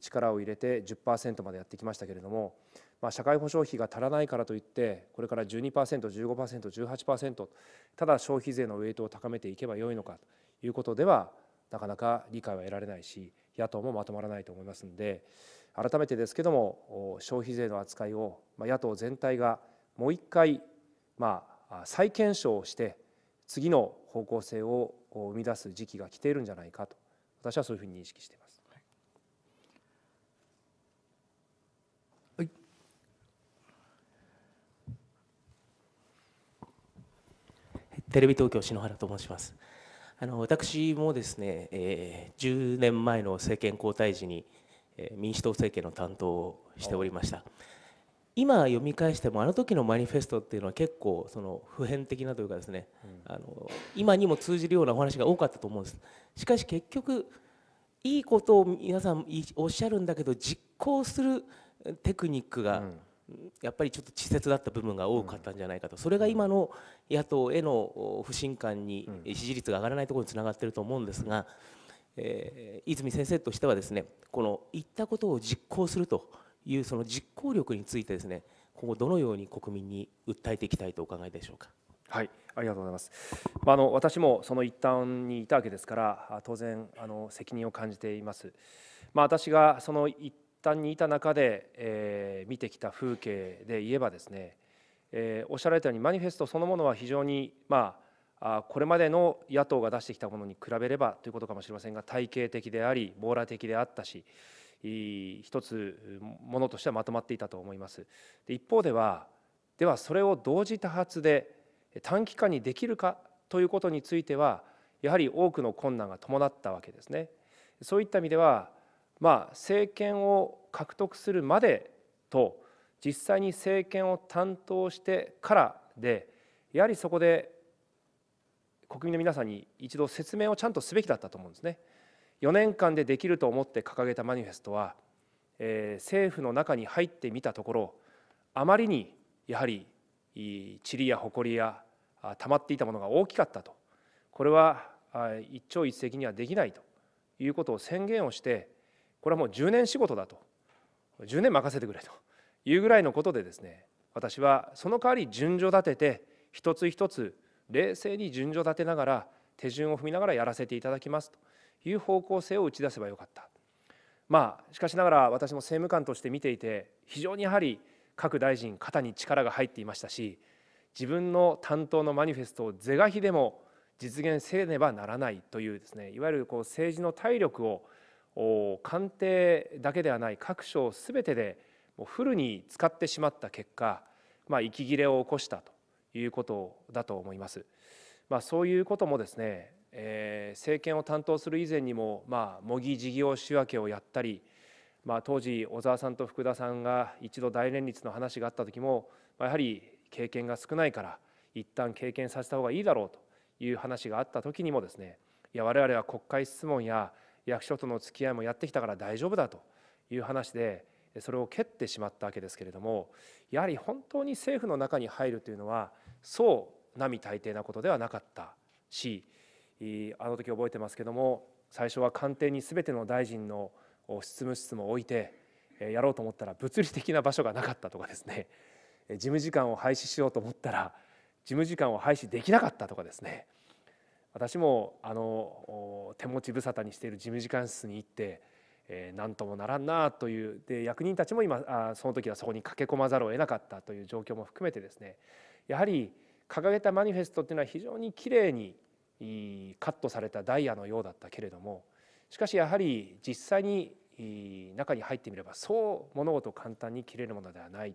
力を入れて10%までやってきましたけれどもまあ、社会保障費が足らないからといってこれから 12%15%18% ただ消費税のウェイトを高めていけばよいのかということではなかなか理解は得られないし野党もまとまらないと思いますので改めてですけども消費税の扱いを野党全体がもう一回まあ再検証をして次の方向性を生み出す時期が来ているんじゃないかと私はそういうふうに認識しています。テレビ東京篠原と申しますあの私もですね、えー、10年前の政権交代時に、えー、民主党政権の担当をしておりました今読み返してもあの時のマニフェストっていうのは結構その普遍的なというかですね、うん、あの今にも通じるようなお話が多かったと思うんですしかし結局いいことを皆さんおっしゃるんだけど実行するテクニックが、うんやっぱりちょっと稚拙だった部分が多かったんじゃないかと、それが今の野党への不信感に支持率が上がらないところにつながっていると思うんですが、え泉先生としてはですねこの言ったことを実行するというその実行力についてですね今後どのように国民に訴えていきたいとお考えでしょうか。はい、ありがとうございます。まあ、あの私もその一端にいたわけですから、当然あの責任を感じています。まあ、私がその一端にいた中で、えー、見てきた風景で言えばですね、えー、おっしゃられたようにマニフェストそのものは非常に、まあ、これまでの野党が出してきたものに比べればということかもしれませんが体系的であり網羅的であったし一つものとしてはまとまっていたと思います。で一方ではではそれを同時多発で短期間にできるかということについてはやはり多くの困難が伴ったわけですね。そういった意味ではまあ、政権を獲得するまでと実際に政権を担当してからでやはりそこで国民の皆さんに一度説明をちゃんとすべきだったと思うんですね。4年間でできると思って掲げたマニフェストは、えー、政府の中に入ってみたところあまりにやはり塵や埃や溜まっていたものが大きかったとこれは一朝一夕にはできないということを宣言をしてこれはもう10年仕事だと10年任せてくれというぐらいのことでですね私はその代わり順序立てて一つ一つ冷静に順序立てながら手順を踏みながらやらせていただきますという方向性を打ち出せばよかったまあしかしながら私も政務官として見ていて非常にやはり各大臣肩に力が入っていましたし自分の担当のマニフェストを是が非でも実現せねばならないというですねいわゆるこう政治の体力を官邸だけではない各省すべてでもうフルに使ってしまった結果、まあ、息切れを起こしたということだと思います。まあ、そういうこともですね、えー、政権を担当する以前にも、まあ、模擬事業仕分けをやったり、まあ、当時小沢さんと福田さんが一度大連立の話があった時も、まあ、やはり経験が少ないから一旦経験させた方がいいだろうという話があった時にもですねいや我々は国会質問や役所との付き合いもやってきたから大丈夫だという話でそれを蹴ってしまったわけですけれどもやはり本当に政府の中に入るというのはそう並大抵なことではなかったしあの時覚えてますけども最初は官邸に全ての大臣の執務室も置いてやろうと思ったら物理的な場所がなかったとかですね事務次官を廃止しようと思ったら事務次官を廃止できなかったとかですね私もあの手持ち無沙汰にしている事務次官室に行って何ともならんなというで役人たちも今その時はそこに駆け込まざるを得なかったという状況も含めてですねやはり掲げたマニフェストっていうのは非常にきれいにカットされたダイヤのようだったけれどもしかしやはり実際に中に入ってみればそう物事を簡単に切れるものではない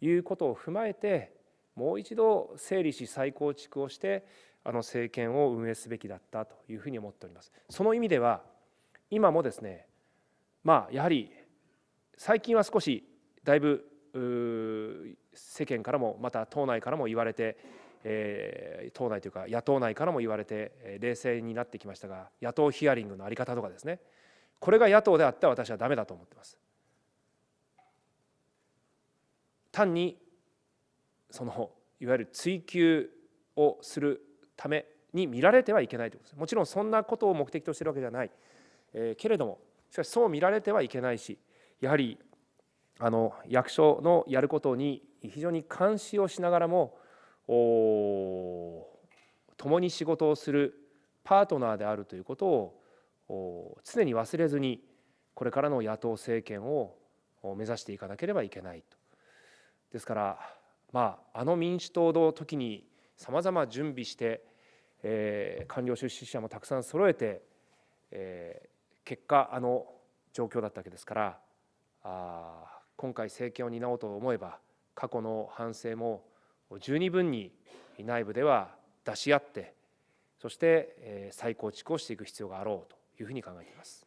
ということを踏まえてもう一度整理し再構築をしてあの政権を運営すべきだったというふうに思っております。その意味では今もですねまあやはり最近は少しだいぶ世間からもまた党内からも言われて、えー、党内というか野党内からも言われて冷静になってきましたが野党ヒアリングの在り方とかですねこれが野党であったら私はだめだと思ってます。単にそのいわゆる追及をするために見られてはいけないということですもちろんそんなことを目的としているわけではない、えー、けれどもしかしそう見られてはいけないしやはりあの役所のやることに非常に監視をしながらも共に仕事をするパートナーであるということを常に忘れずにこれからの野党政権を目指していかなければいけないと。ですから、まあ、あの民主党の時にさまざま準備してえー、官僚出資者もたくさん揃えて、えー、結果あの状況だったわけですからあ今回政権を担おうと思えば過去の反省も十二分に内部では出し合ってそして、えー、再構築をしていく必要があろうというふうに考えています。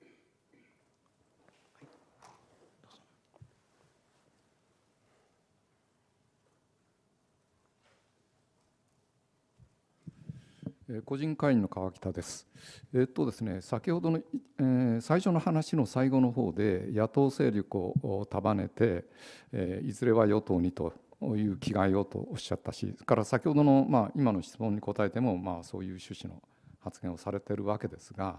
個人会員の川北です。えっとですね、先ほどの、えー、最初の話の最後の方で野党勢力を束ねて、えー、いずれは与党にという気概をとおっしゃったし、それから先ほどのまあ今の質問に答えてもまあそういう趣旨の発言をされてるわけですが、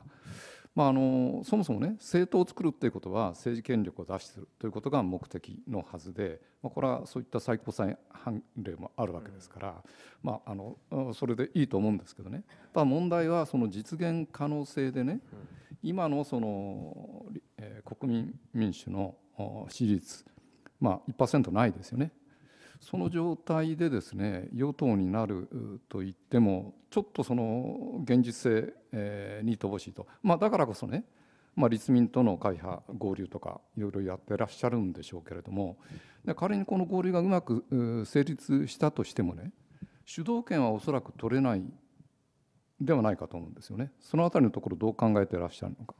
まあ、あのそもそもね政党を作るということは政治権力を奪取するということが目的のはずで、まあ、これはそういった最高裁判例もあるわけですから、うん、まあ、あのそれでいいと思うんですけどねただ問題はその実現可能性でね、うん、今のその、えー、国民民主の支持率、まあ1%ないですよねその状態でですね与党になると言ってもちょっとその現実性、に乏しいと、まあ、だからこそね、まあ、立民との会派合流とかいろいろやってらっしゃるんでしょうけれども仮にこの合流がうまく成立したとしてもね主導権はおそらく取れないではないかと思うんですよね。そのあたりのところどう考えてらっしゃるのか。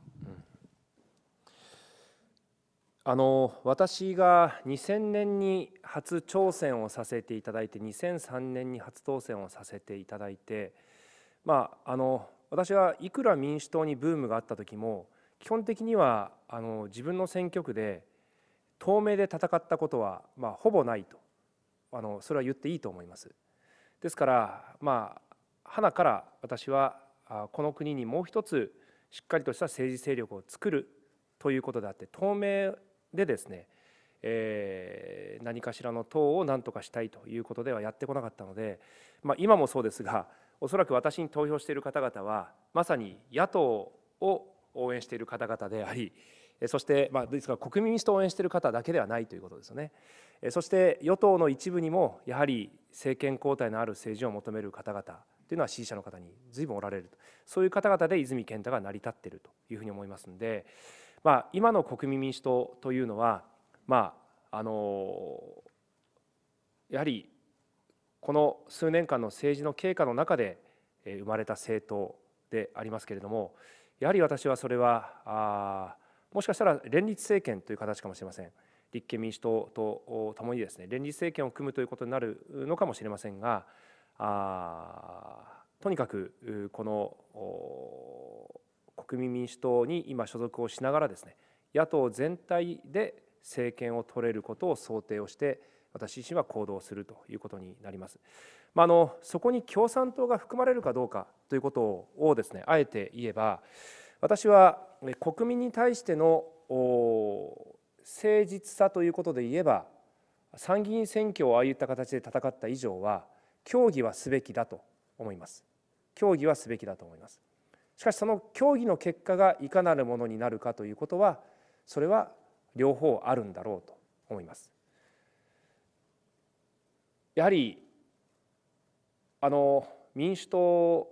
あの私が2000年に初挑戦をさせていただいて2003年に初当選をさせていただいて、まあ、あの私はいくら民主党にブームがあった時も基本的にはあの自分の選挙区で透明で戦ったことは、まあ、ほぼないとあのそれは言っていいと思います。ですから、まあ、花から私はこの国にもう一つしっかりとした政治勢力を作るということであって透明でですね、えー、何かしらの党を何とかしたいということではやってこなかったので、まあ、今もそうですがおそらく私に投票している方々はまさに野党を応援している方々でありそして、まあ、ですから国民民主党を応援している方だけではないということですよねそして与党の一部にもやはり政権交代のある政治を求める方々というのは支持者の方にずいぶんおられるとそういう方々で泉健太が成り立っているというふうに思いますので。まあ、今の国民民主党というのは、まあ、あのやはりこの数年間の政治の経過の中で生まれた政党でありますけれどもやはり私はそれはあもしかしたら連立政権という形かもしれません立憲民主党とともにですね連立政権を組むということになるのかもしれませんがあとにかくこの国民民主党に今所属をしながらですね野党全体で政権を取れることを想定をして私自身は行動するということになります。まあの、のそこに共産党が含まれるかどうかということをですねあえて言えば私は国民に対しての誠実さということで言えば参議院選挙をああいった形で戦った以上は協議はすべきだと思います。協議はすべきだと思います。しかしその協議の結果がいかなるものになるかということはそれは両方あるんだろうと思います。やはりあの民主党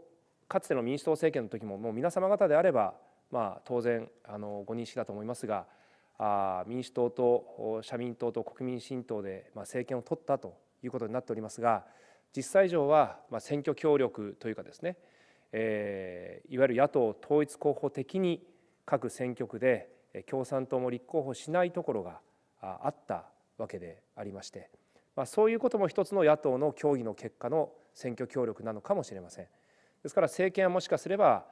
かつての民主党政権の時ももう皆様方であれば、まあ、当然あのご認識だと思いますがあ民主党と社民党と国民新党で、まあ、政権を取ったということになっておりますが実際上は、まあ、選挙協力というかですねえー、いわゆる野党統一候補的に各選挙区で共産党も立候補しないところがあったわけでありまして、まあ、そういうことも一つの野党の協議の結果の選挙協力なのかもしれません。ですから政権はもしかすれば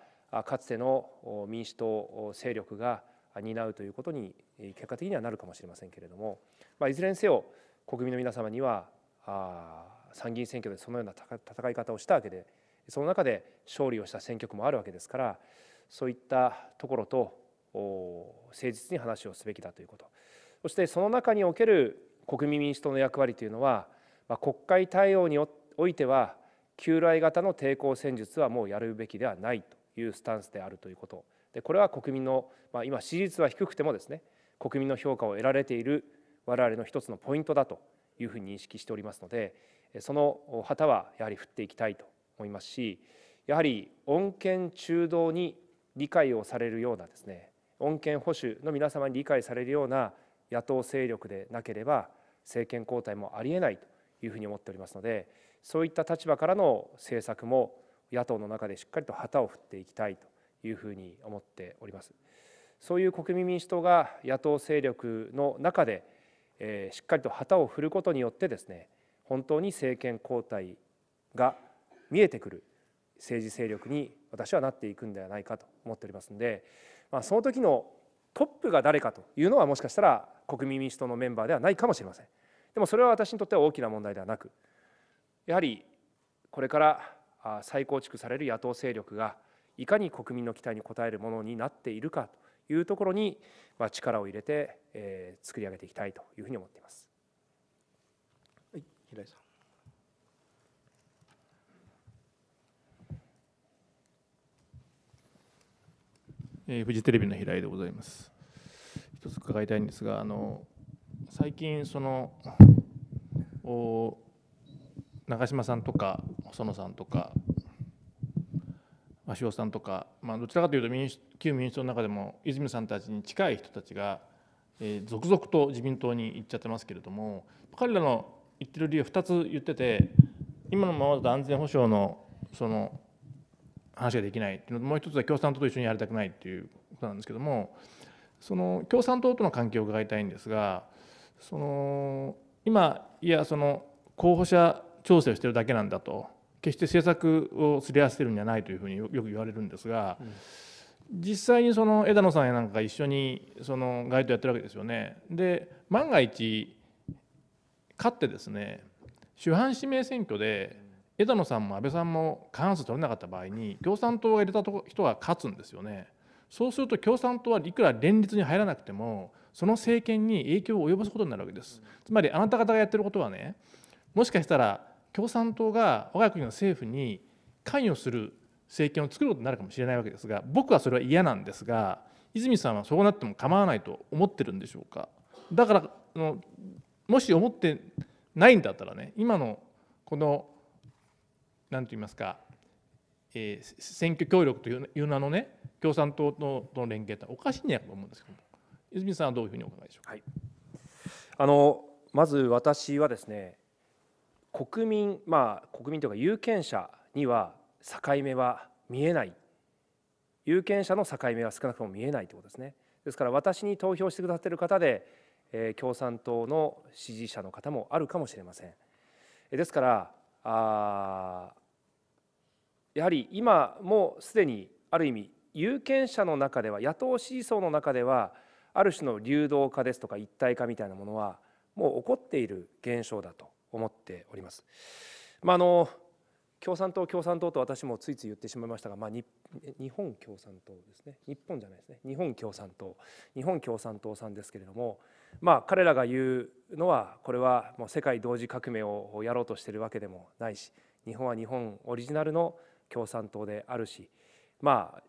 かつての民主党勢力が担うということに結果的にはなるかもしれませんけれども、まあ、いずれにせよ国民の皆様には参議院選挙でそのような戦い方をしたわけでその中で勝利をした選挙区もあるわけですからそういったところと誠実に話をすべきだということそしてその中における国民民主党の役割というのは、まあ、国会対応においては旧来型の抵抗戦術はもうやるべきではないというスタンスであるということでこれは国民の、まあ、今支持率は低くてもですね国民の評価を得られている我々の一つのポイントだというふうに認識しておりますのでその旗はやはり振っていきたいと思いますしやはり穏健中道に理解をされるようなですね穏健保守の皆様に理解されるような野党勢力でなければ政権交代もありえないというふうに思っておりますのでそういった立場からの政策も野党の中でしっかりと旗を振っていきたいというふうに思っております。そういう国民民主党が野党勢力の中で、えー、しっかりと旗を振ることによってですね本当に政権交代が見えてくる政治勢力に私はなっていくんではないかと思っておりますので、まあ、その時のトップが誰かというのはもしかしたら国民民主党のメンバーではないかもしれませんでもそれは私にとっては大きな問題ではなくやはりこれから再構築される野党勢力がいかに国民の期待に応えるものになっているかというところに力を入れて作り上げていきたいというふうに思っています。はい、平井さんえー、フジテレビの平井でございます。一つ伺いたいんですが、あの最近そのお長嶋さんとか細野さんとか鷲尾さんとか、まあ、どちらかというと民主旧民主党の中でも泉さんたちに近い人たちが、えー、続々と自民党に行っちゃってますけれども彼らの言ってる理由2つ言ってて今のままだと安全保障のその話ができないっていうのともう一つは共産党と一緒にやりたくないっていうことなんですけどもその共産党との関係を伺いたいんですがその今いやその候補者調整をしてるだけなんだと決して政策をすり合わせてるんじゃないというふうによく言われるんですが、うん、実際にその枝野さんやなんか一緒にその街頭やってるわけですよね。で万が一勝ってですね主犯指名選挙で枝野さんも安倍さんも過半数取れなかった場合に共産党が入れた人が勝つんですよね。そうすると共産党はいくら連立に入らなくてもその政権に影響を及ぼすことになるわけです。つまりあなた方がやってることはねもしかしたら共産党が我が国の政府に関与する政権を作ることになるかもしれないわけですが僕はそれは嫌なんですが泉さんはそうなっても構わないと思ってるんでしょうか。だからもし思ってないんだったらね今のこの何と言いますか、えー、選挙協力という名のね共産党との連携っておかしいんじゃないかと思うんですけども泉さんはどういうふうにお考えでしょうか、はい、あのまず私はですね国民まあ国民というか有権者には境目は見えない有権者の境目は少なくとも見えないということですねですから私に投票してくださっている方で、えー、共産党の支持者の方もあるかもしれませんですからあやはり今もすでにある意味有権者の中では野党支持層の中ではある種の流動化ですとか一体化みたいなものはもう起こっている現象だと思っております。まあ、あの共産党、共産党と私もついつい言ってしまいましたが、まあ、日本共産党ですね、日本じゃないですね、日本共産党、日本共産党さんですけれども、まあ、彼らが言うのは、これはもう世界同時革命をやろうとしているわけでもないし、日本は日本オリジナルの共産党であるしまあ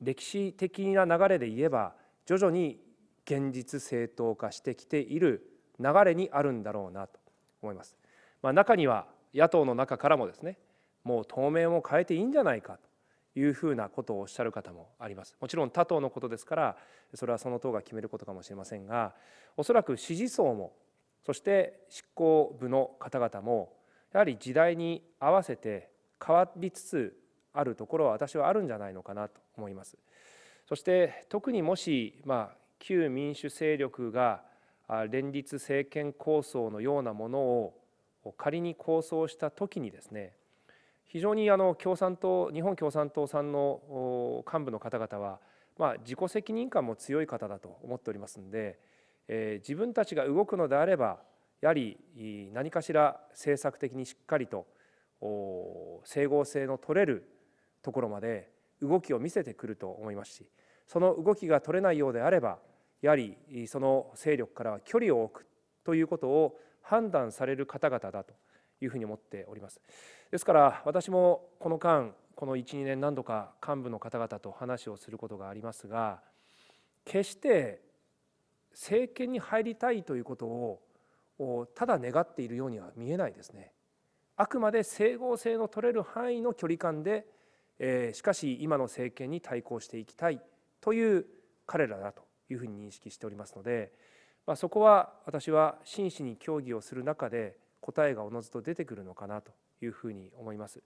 歴史的な流れで言えば徐々に現実正当化してきている流れにあるんだろうなと思います。まあ、中には野党の中からもですねもう当面を変えていいんじゃないかというふうなことをおっしゃる方もありますもちろん他党のことですからそれはその党が決めることかもしれませんがおそらく支持層もそして執行部の方々もやはり時代に合わせて変わりつつあるところは私はあるんじゃないのかなと思います。そして特にもし、まあ、旧民主勢力が連立政権構想のようなものを仮に構想した時にですね非常にあの共産党日本共産党さんの幹部の方々は、まあ、自己責任感も強い方だと思っておりますので、えー、自分たちが動くのであればやはり何かしら政策的にしっかりと整合性の取れるところまで動きを見せてくると思いますしその動きが取れないようであればやはりその勢力から距離を置くということを判断される方々だというふうに思っております。ですから私もこの間この12年何度か幹部の方々と話をすることがありますが決して政権に入りたいということをただ願っているようには見えないですね。あくまで整合性の取れる範囲の距離感で、えー、しかし今の政権に対抗していきたいという彼らだというふうに認識しておりますので、まあ、そこは私は真摯に協議をする中で答えがおのずと出てくるのかなというふうに思います。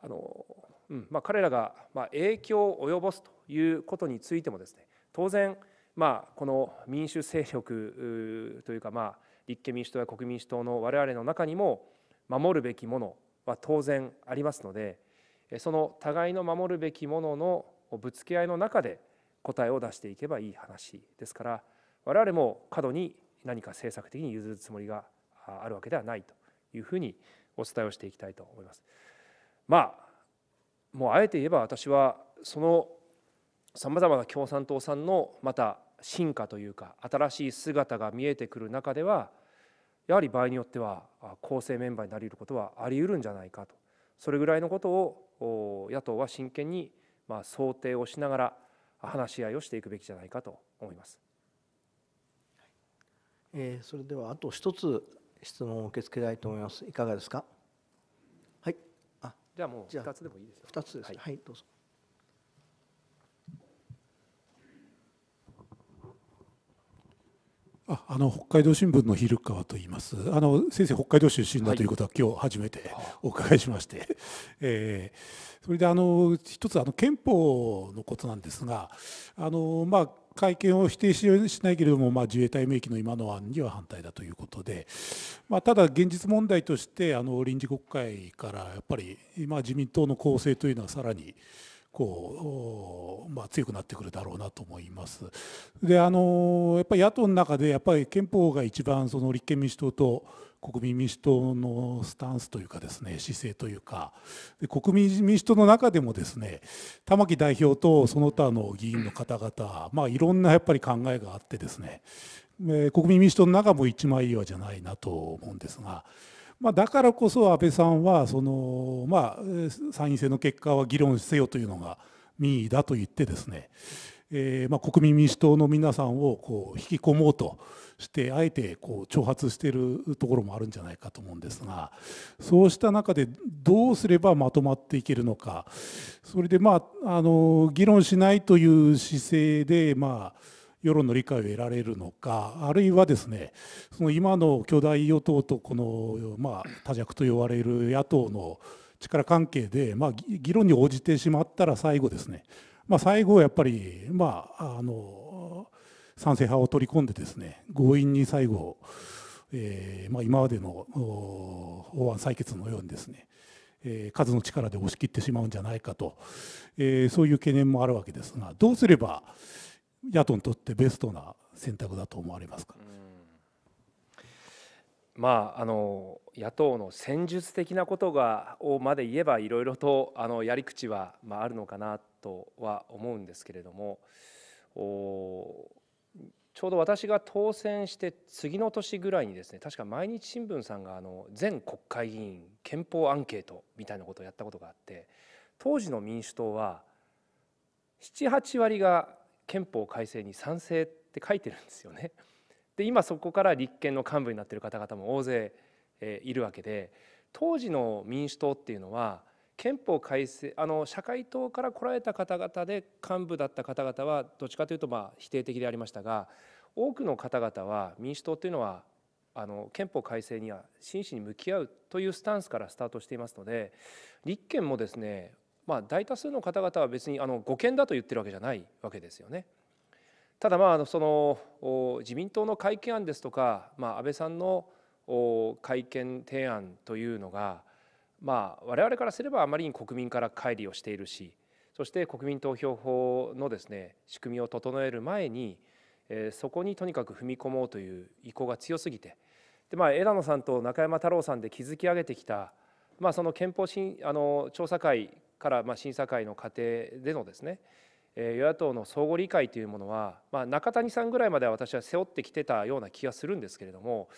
あのうんまあ、彼らが影響を及ぼすということについてもですね当然、まあ、この民主勢力というか、まあ、立憲民主党や国民主党の我々の中にも守るべきものは当然ありますのでその互いの守るべきもののぶつけ合いの中で答えを出していけばいい話ですから我々も過度に何か政策的に譲るつもりがあるわけではないというふうにお伝えをしていきたいと思います。まあもうあえて言えば私はそのさまざまな共産党さんのまた進化というか新しい姿が見えてくる中ではやはり場合によっては構成メンバーになり得ることはあり得るんじゃないかとそれぐらいのことを野党は真剣にま想定をしながら話し合いをしていくべきじゃないかと思います。えー、それではあと一つ質問を受け付けたいと思います。いかがですか。はい。あ、じゃあもう二つでもいいです二つです、はい、はい、どうぞ。ああの北海道新聞の昼川と言います。あの先生北海道出身だということは、今日初めてお伺いしまして、えー、それであの一つあの憲法のことなんですが、あのまあ会見を否定しないけれども、まあ、自衛隊名義の今の案には反対だということで、まあ、ただ、現実問題としてあの臨時国会からやっぱり、まあ、自民党の構成というのはさらにこう、まあ、強くなってくるだろうなと思います。であのやっぱり野党の中でやっぱり憲法が一番その立憲民主党と国民民主党のスタンスというかですね姿勢というか国民民主党の中でもですね玉木代表とその他の議員の方々、まあ、いろんなやっぱり考えがあってですね国民民主党の中も一枚岩じゃないなと思うんですが。まあ、だからこそ安倍さんはその、まあ、参院選の結果は議論せよというのが民意だと言ってですね、えーまあ、国民民主党の皆さんをこう引き込もうとしてあえてこう挑発しているところもあるんじゃないかと思うんですがそうした中でどうすればまとまっていけるのかそれでまああの議論しないという姿勢でまあ世論の理解を得られるのかあるいはですねその今の巨大与党とこの、まあ、多弱と呼ばれる野党の力関係で、まあ、議論に応じてしまったら最後ですね、まあ、最後はやっぱり、まあ、あの賛成派を取り込んでですね強引に最後、えーまあ、今までの法案採決のようにですねえ数の力で押し切ってしまうんじゃないかと、えー、そういう懸念もあるわけですがどうすれば野党にとってベストな選択だと思われますか、まあ、あの野党の戦術的なことがをまで言えばいろいろとあのやり口は、まあ、あるのかなとは思うんですけれどもおちょうど私が当選して次の年ぐらいにですね確か毎日新聞さんがあの全国会議員憲法アンケートみたいなことをやったことがあって当時の民主党は78割が憲法改正に賛成って書いてるんですよね。で今そこから立憲の幹部になってる方々も大勢いるわけで当時の民主党っていうのは憲法改正あの社会党から来られた方々で幹部だった方々はどっちかというとまあ否定的でありましたが多くの方々は民主党っていうのはあの憲法改正には真摯に向き合うというスタンスからスタートしていますので立憲もですねまあ、大多数の方々は別にあの護憲だと言ってるわけじゃないわけですよね。ただまあその自民党の改憲案ですとか、まあ、安倍さんの会見提案というのが、まあ、我々からすればあまりに国民から乖離をしているしそして国民投票法のですね仕組みを整える前にそこにとにかく踏み込もうという意向が強すぎてで、まあ、枝野さんと中山太郎さんで築き上げてきた、まあ、その憲法審あの調査会から、まあ、審査会の過程でのですね与野党の相互理解というものは、まあ、中谷さんぐらいまでは私は背負ってきてたような気がするんですけれども、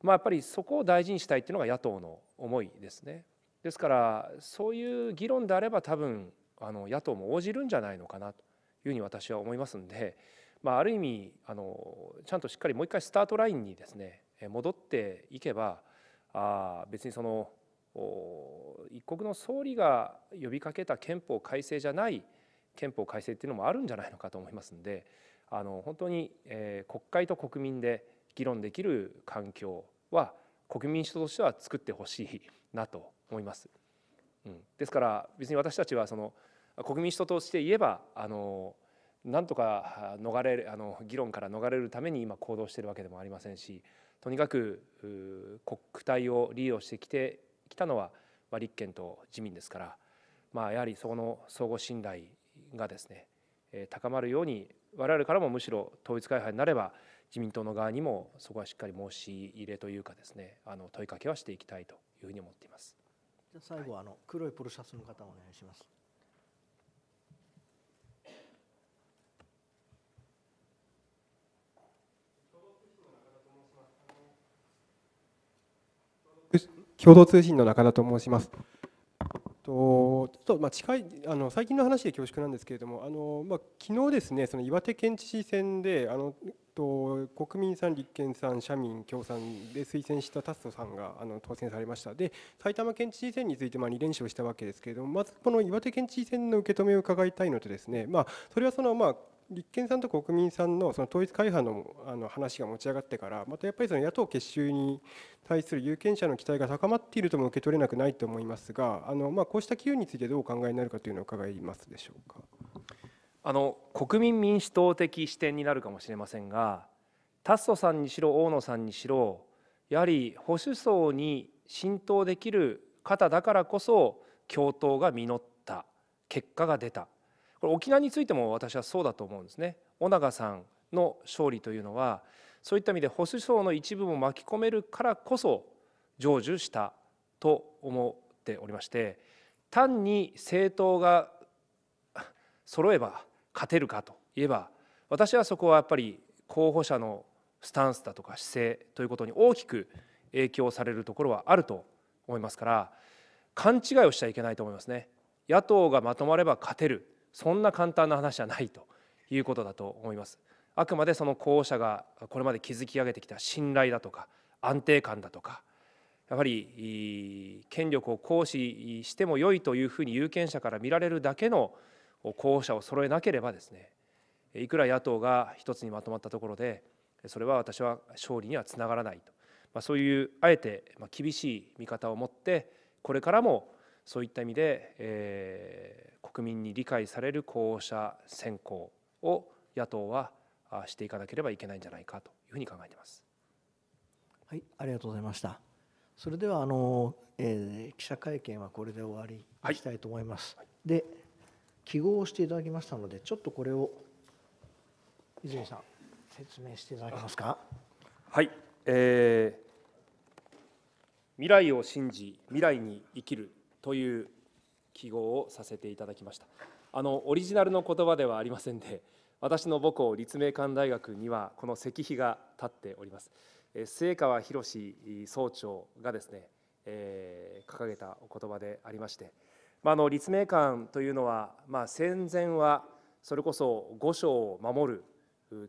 まあ、やっぱりそこを大事にしたいっていうのが野党の思いですね。ですからそういう議論であれば多分あの野党も応じるんじゃないのかなというふうに私は思いますんで、まあ、ある意味あのちゃんとしっかりもう一回スタートラインにですね戻っていけばあ別にその一国の総理が呼びかけた憲法改正じゃない憲法改正っていうのもあるんじゃないのかと思いますんであの本当に、えー、国会と国民で議論できる環境は国民主としては作ってほしいなと思います。うん、ですから別に私たちはその国民主党として言えばあのなんとか逃れあの議論から逃れるために今行動しているわけでもありませんしとにかく国体を利用してきて来たのは、ま立憲と自民ですから、まあ、やはりそこの相互信頼がですね、え高まるように我々からもむしろ統一会派になれば自民党の側にもそこはしっかり申し入れというかですねあの問いかけはしていきたいというふうに思っています。じゃ最後、はあの黒いポロシャスの方お願いします。共同通信の中田と申します。とちょっとま近いあの最近の話で恐縮なんですけれどもあの、まあ、昨日ですねその岩手県知事選であのと、国民さん、立憲さん、社民、共産で推薦した達人さんがあの当選されました、で埼玉県知事選についてま2連勝したわけですけれども、まずこの岩手県知事選の受け止めを伺いたいのと、ですね、まあ、それはその、まあ、立憲さんと国民さんのその統一会派のあの話が持ち上がってから、またやっぱりその野党結集に対する有権者の期待が高まっているとも受け取れなくないと思いますが、あのまあ、こうした機運についてどうお考えになるかというのを伺いますでしょうか。あの国民民主党的視点になるかもしれませんがタッソさんにしろ大野さんにしろやはり保守層に浸透できる方だからこそ共闘が実った結果が出たこれ沖縄についても私はそうだと思うんですね。尾長さんの勝利というのはそういった意味で保守層の一部も巻き込めるからこそ成就したと思っておりまして単に政党が 揃えば勝てるかといえば私はそこはやっぱり候補者のスタンスだとか姿勢ということに大きく影響されるところはあると思いますから勘違いをしちゃいけないと思いますね野党がまとまれば勝てるそんな簡単な話じゃないということだと思いますあくまでその候補者がこれまで築き上げてきた信頼だとか安定感だとかやはり権力を行使しても良いというふうに有権者から見られるだけの候補者を揃えなければですねいくら野党が一つにまとまったところでそれは私は勝利にはつながらないと、まあ、そういうあえて厳しい見方を持ってこれからもそういった意味で、えー、国民に理解される候補者選考を野党はしていかなければいけないんじゃないかというふうに考えています。はい、ありがとうございました。それではあの、えー、記者会見はこれで終わりにしたいと思います。はいはい、で。記号していただきましたのでちょっとこれを泉さん説明していただけますか。はい、えー未来を信じ未来に生きるという記号をさせていただきましたあのオリジナルの言葉ではありませんで私の母校立命館大学にはこの石碑が立っております末川博総長がですね、えー掲げたお言葉でありましてまあ、の立命館というのは、まあ、戦前はそれこそ御所を守る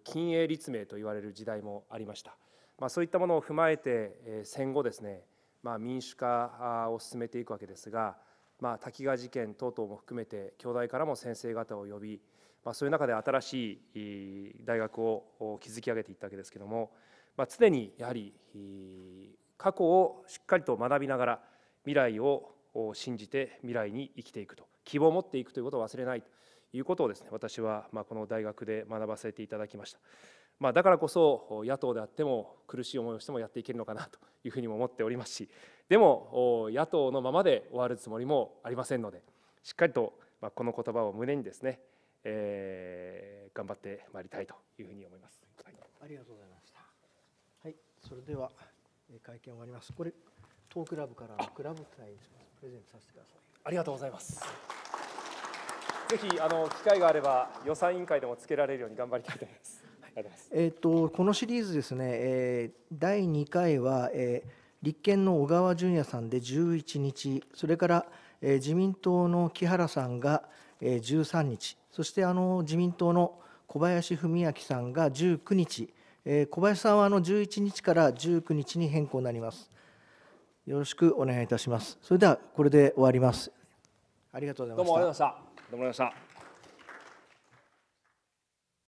禁営立命と言われる時代もありました、まあ、そういったものを踏まえて戦後ですね、まあ、民主化を進めていくわけですが、まあ、滝川事件等々も含めて兄弟からも先生方を呼び、まあ、そういう中で新しい大学を築き上げていったわけですけども、まあ、常にやはり過去をしっかりと学びながら未来をを信じて未来に生きていくと希望を持っていくということを忘れないということをですね私はまあこの大学で学ばせていただきました、まあ、だからこそ野党であっても苦しい思いをしてもやっていけるのかなというふうにも思っておりますしでも野党のままで終わるつもりもありませんのでしっかりとまあこの言葉を胸にですね、えー、頑張ってまいりたいというふうに思います、はい、ありがとうございましたはいそれでは会見終わりますこれ当クラブからクラブ会プレゼントさせてくださいありがとうございますぜひあの機会があれば予算委員会でもつけられるように頑張りたいと思います。えっとこのシリーズですね、えー、第2回は、えー、立憲の小川淳也さんで11日、それから、えー、自民党の木原さんが、えー、13日、そしてあの自民党の小林文明さんが19日、えー、小林さんはあの11日から19日に変更になります。よろしくお願いいたしますそれではこれで終わりますありがとうございましたどうもありがとうございました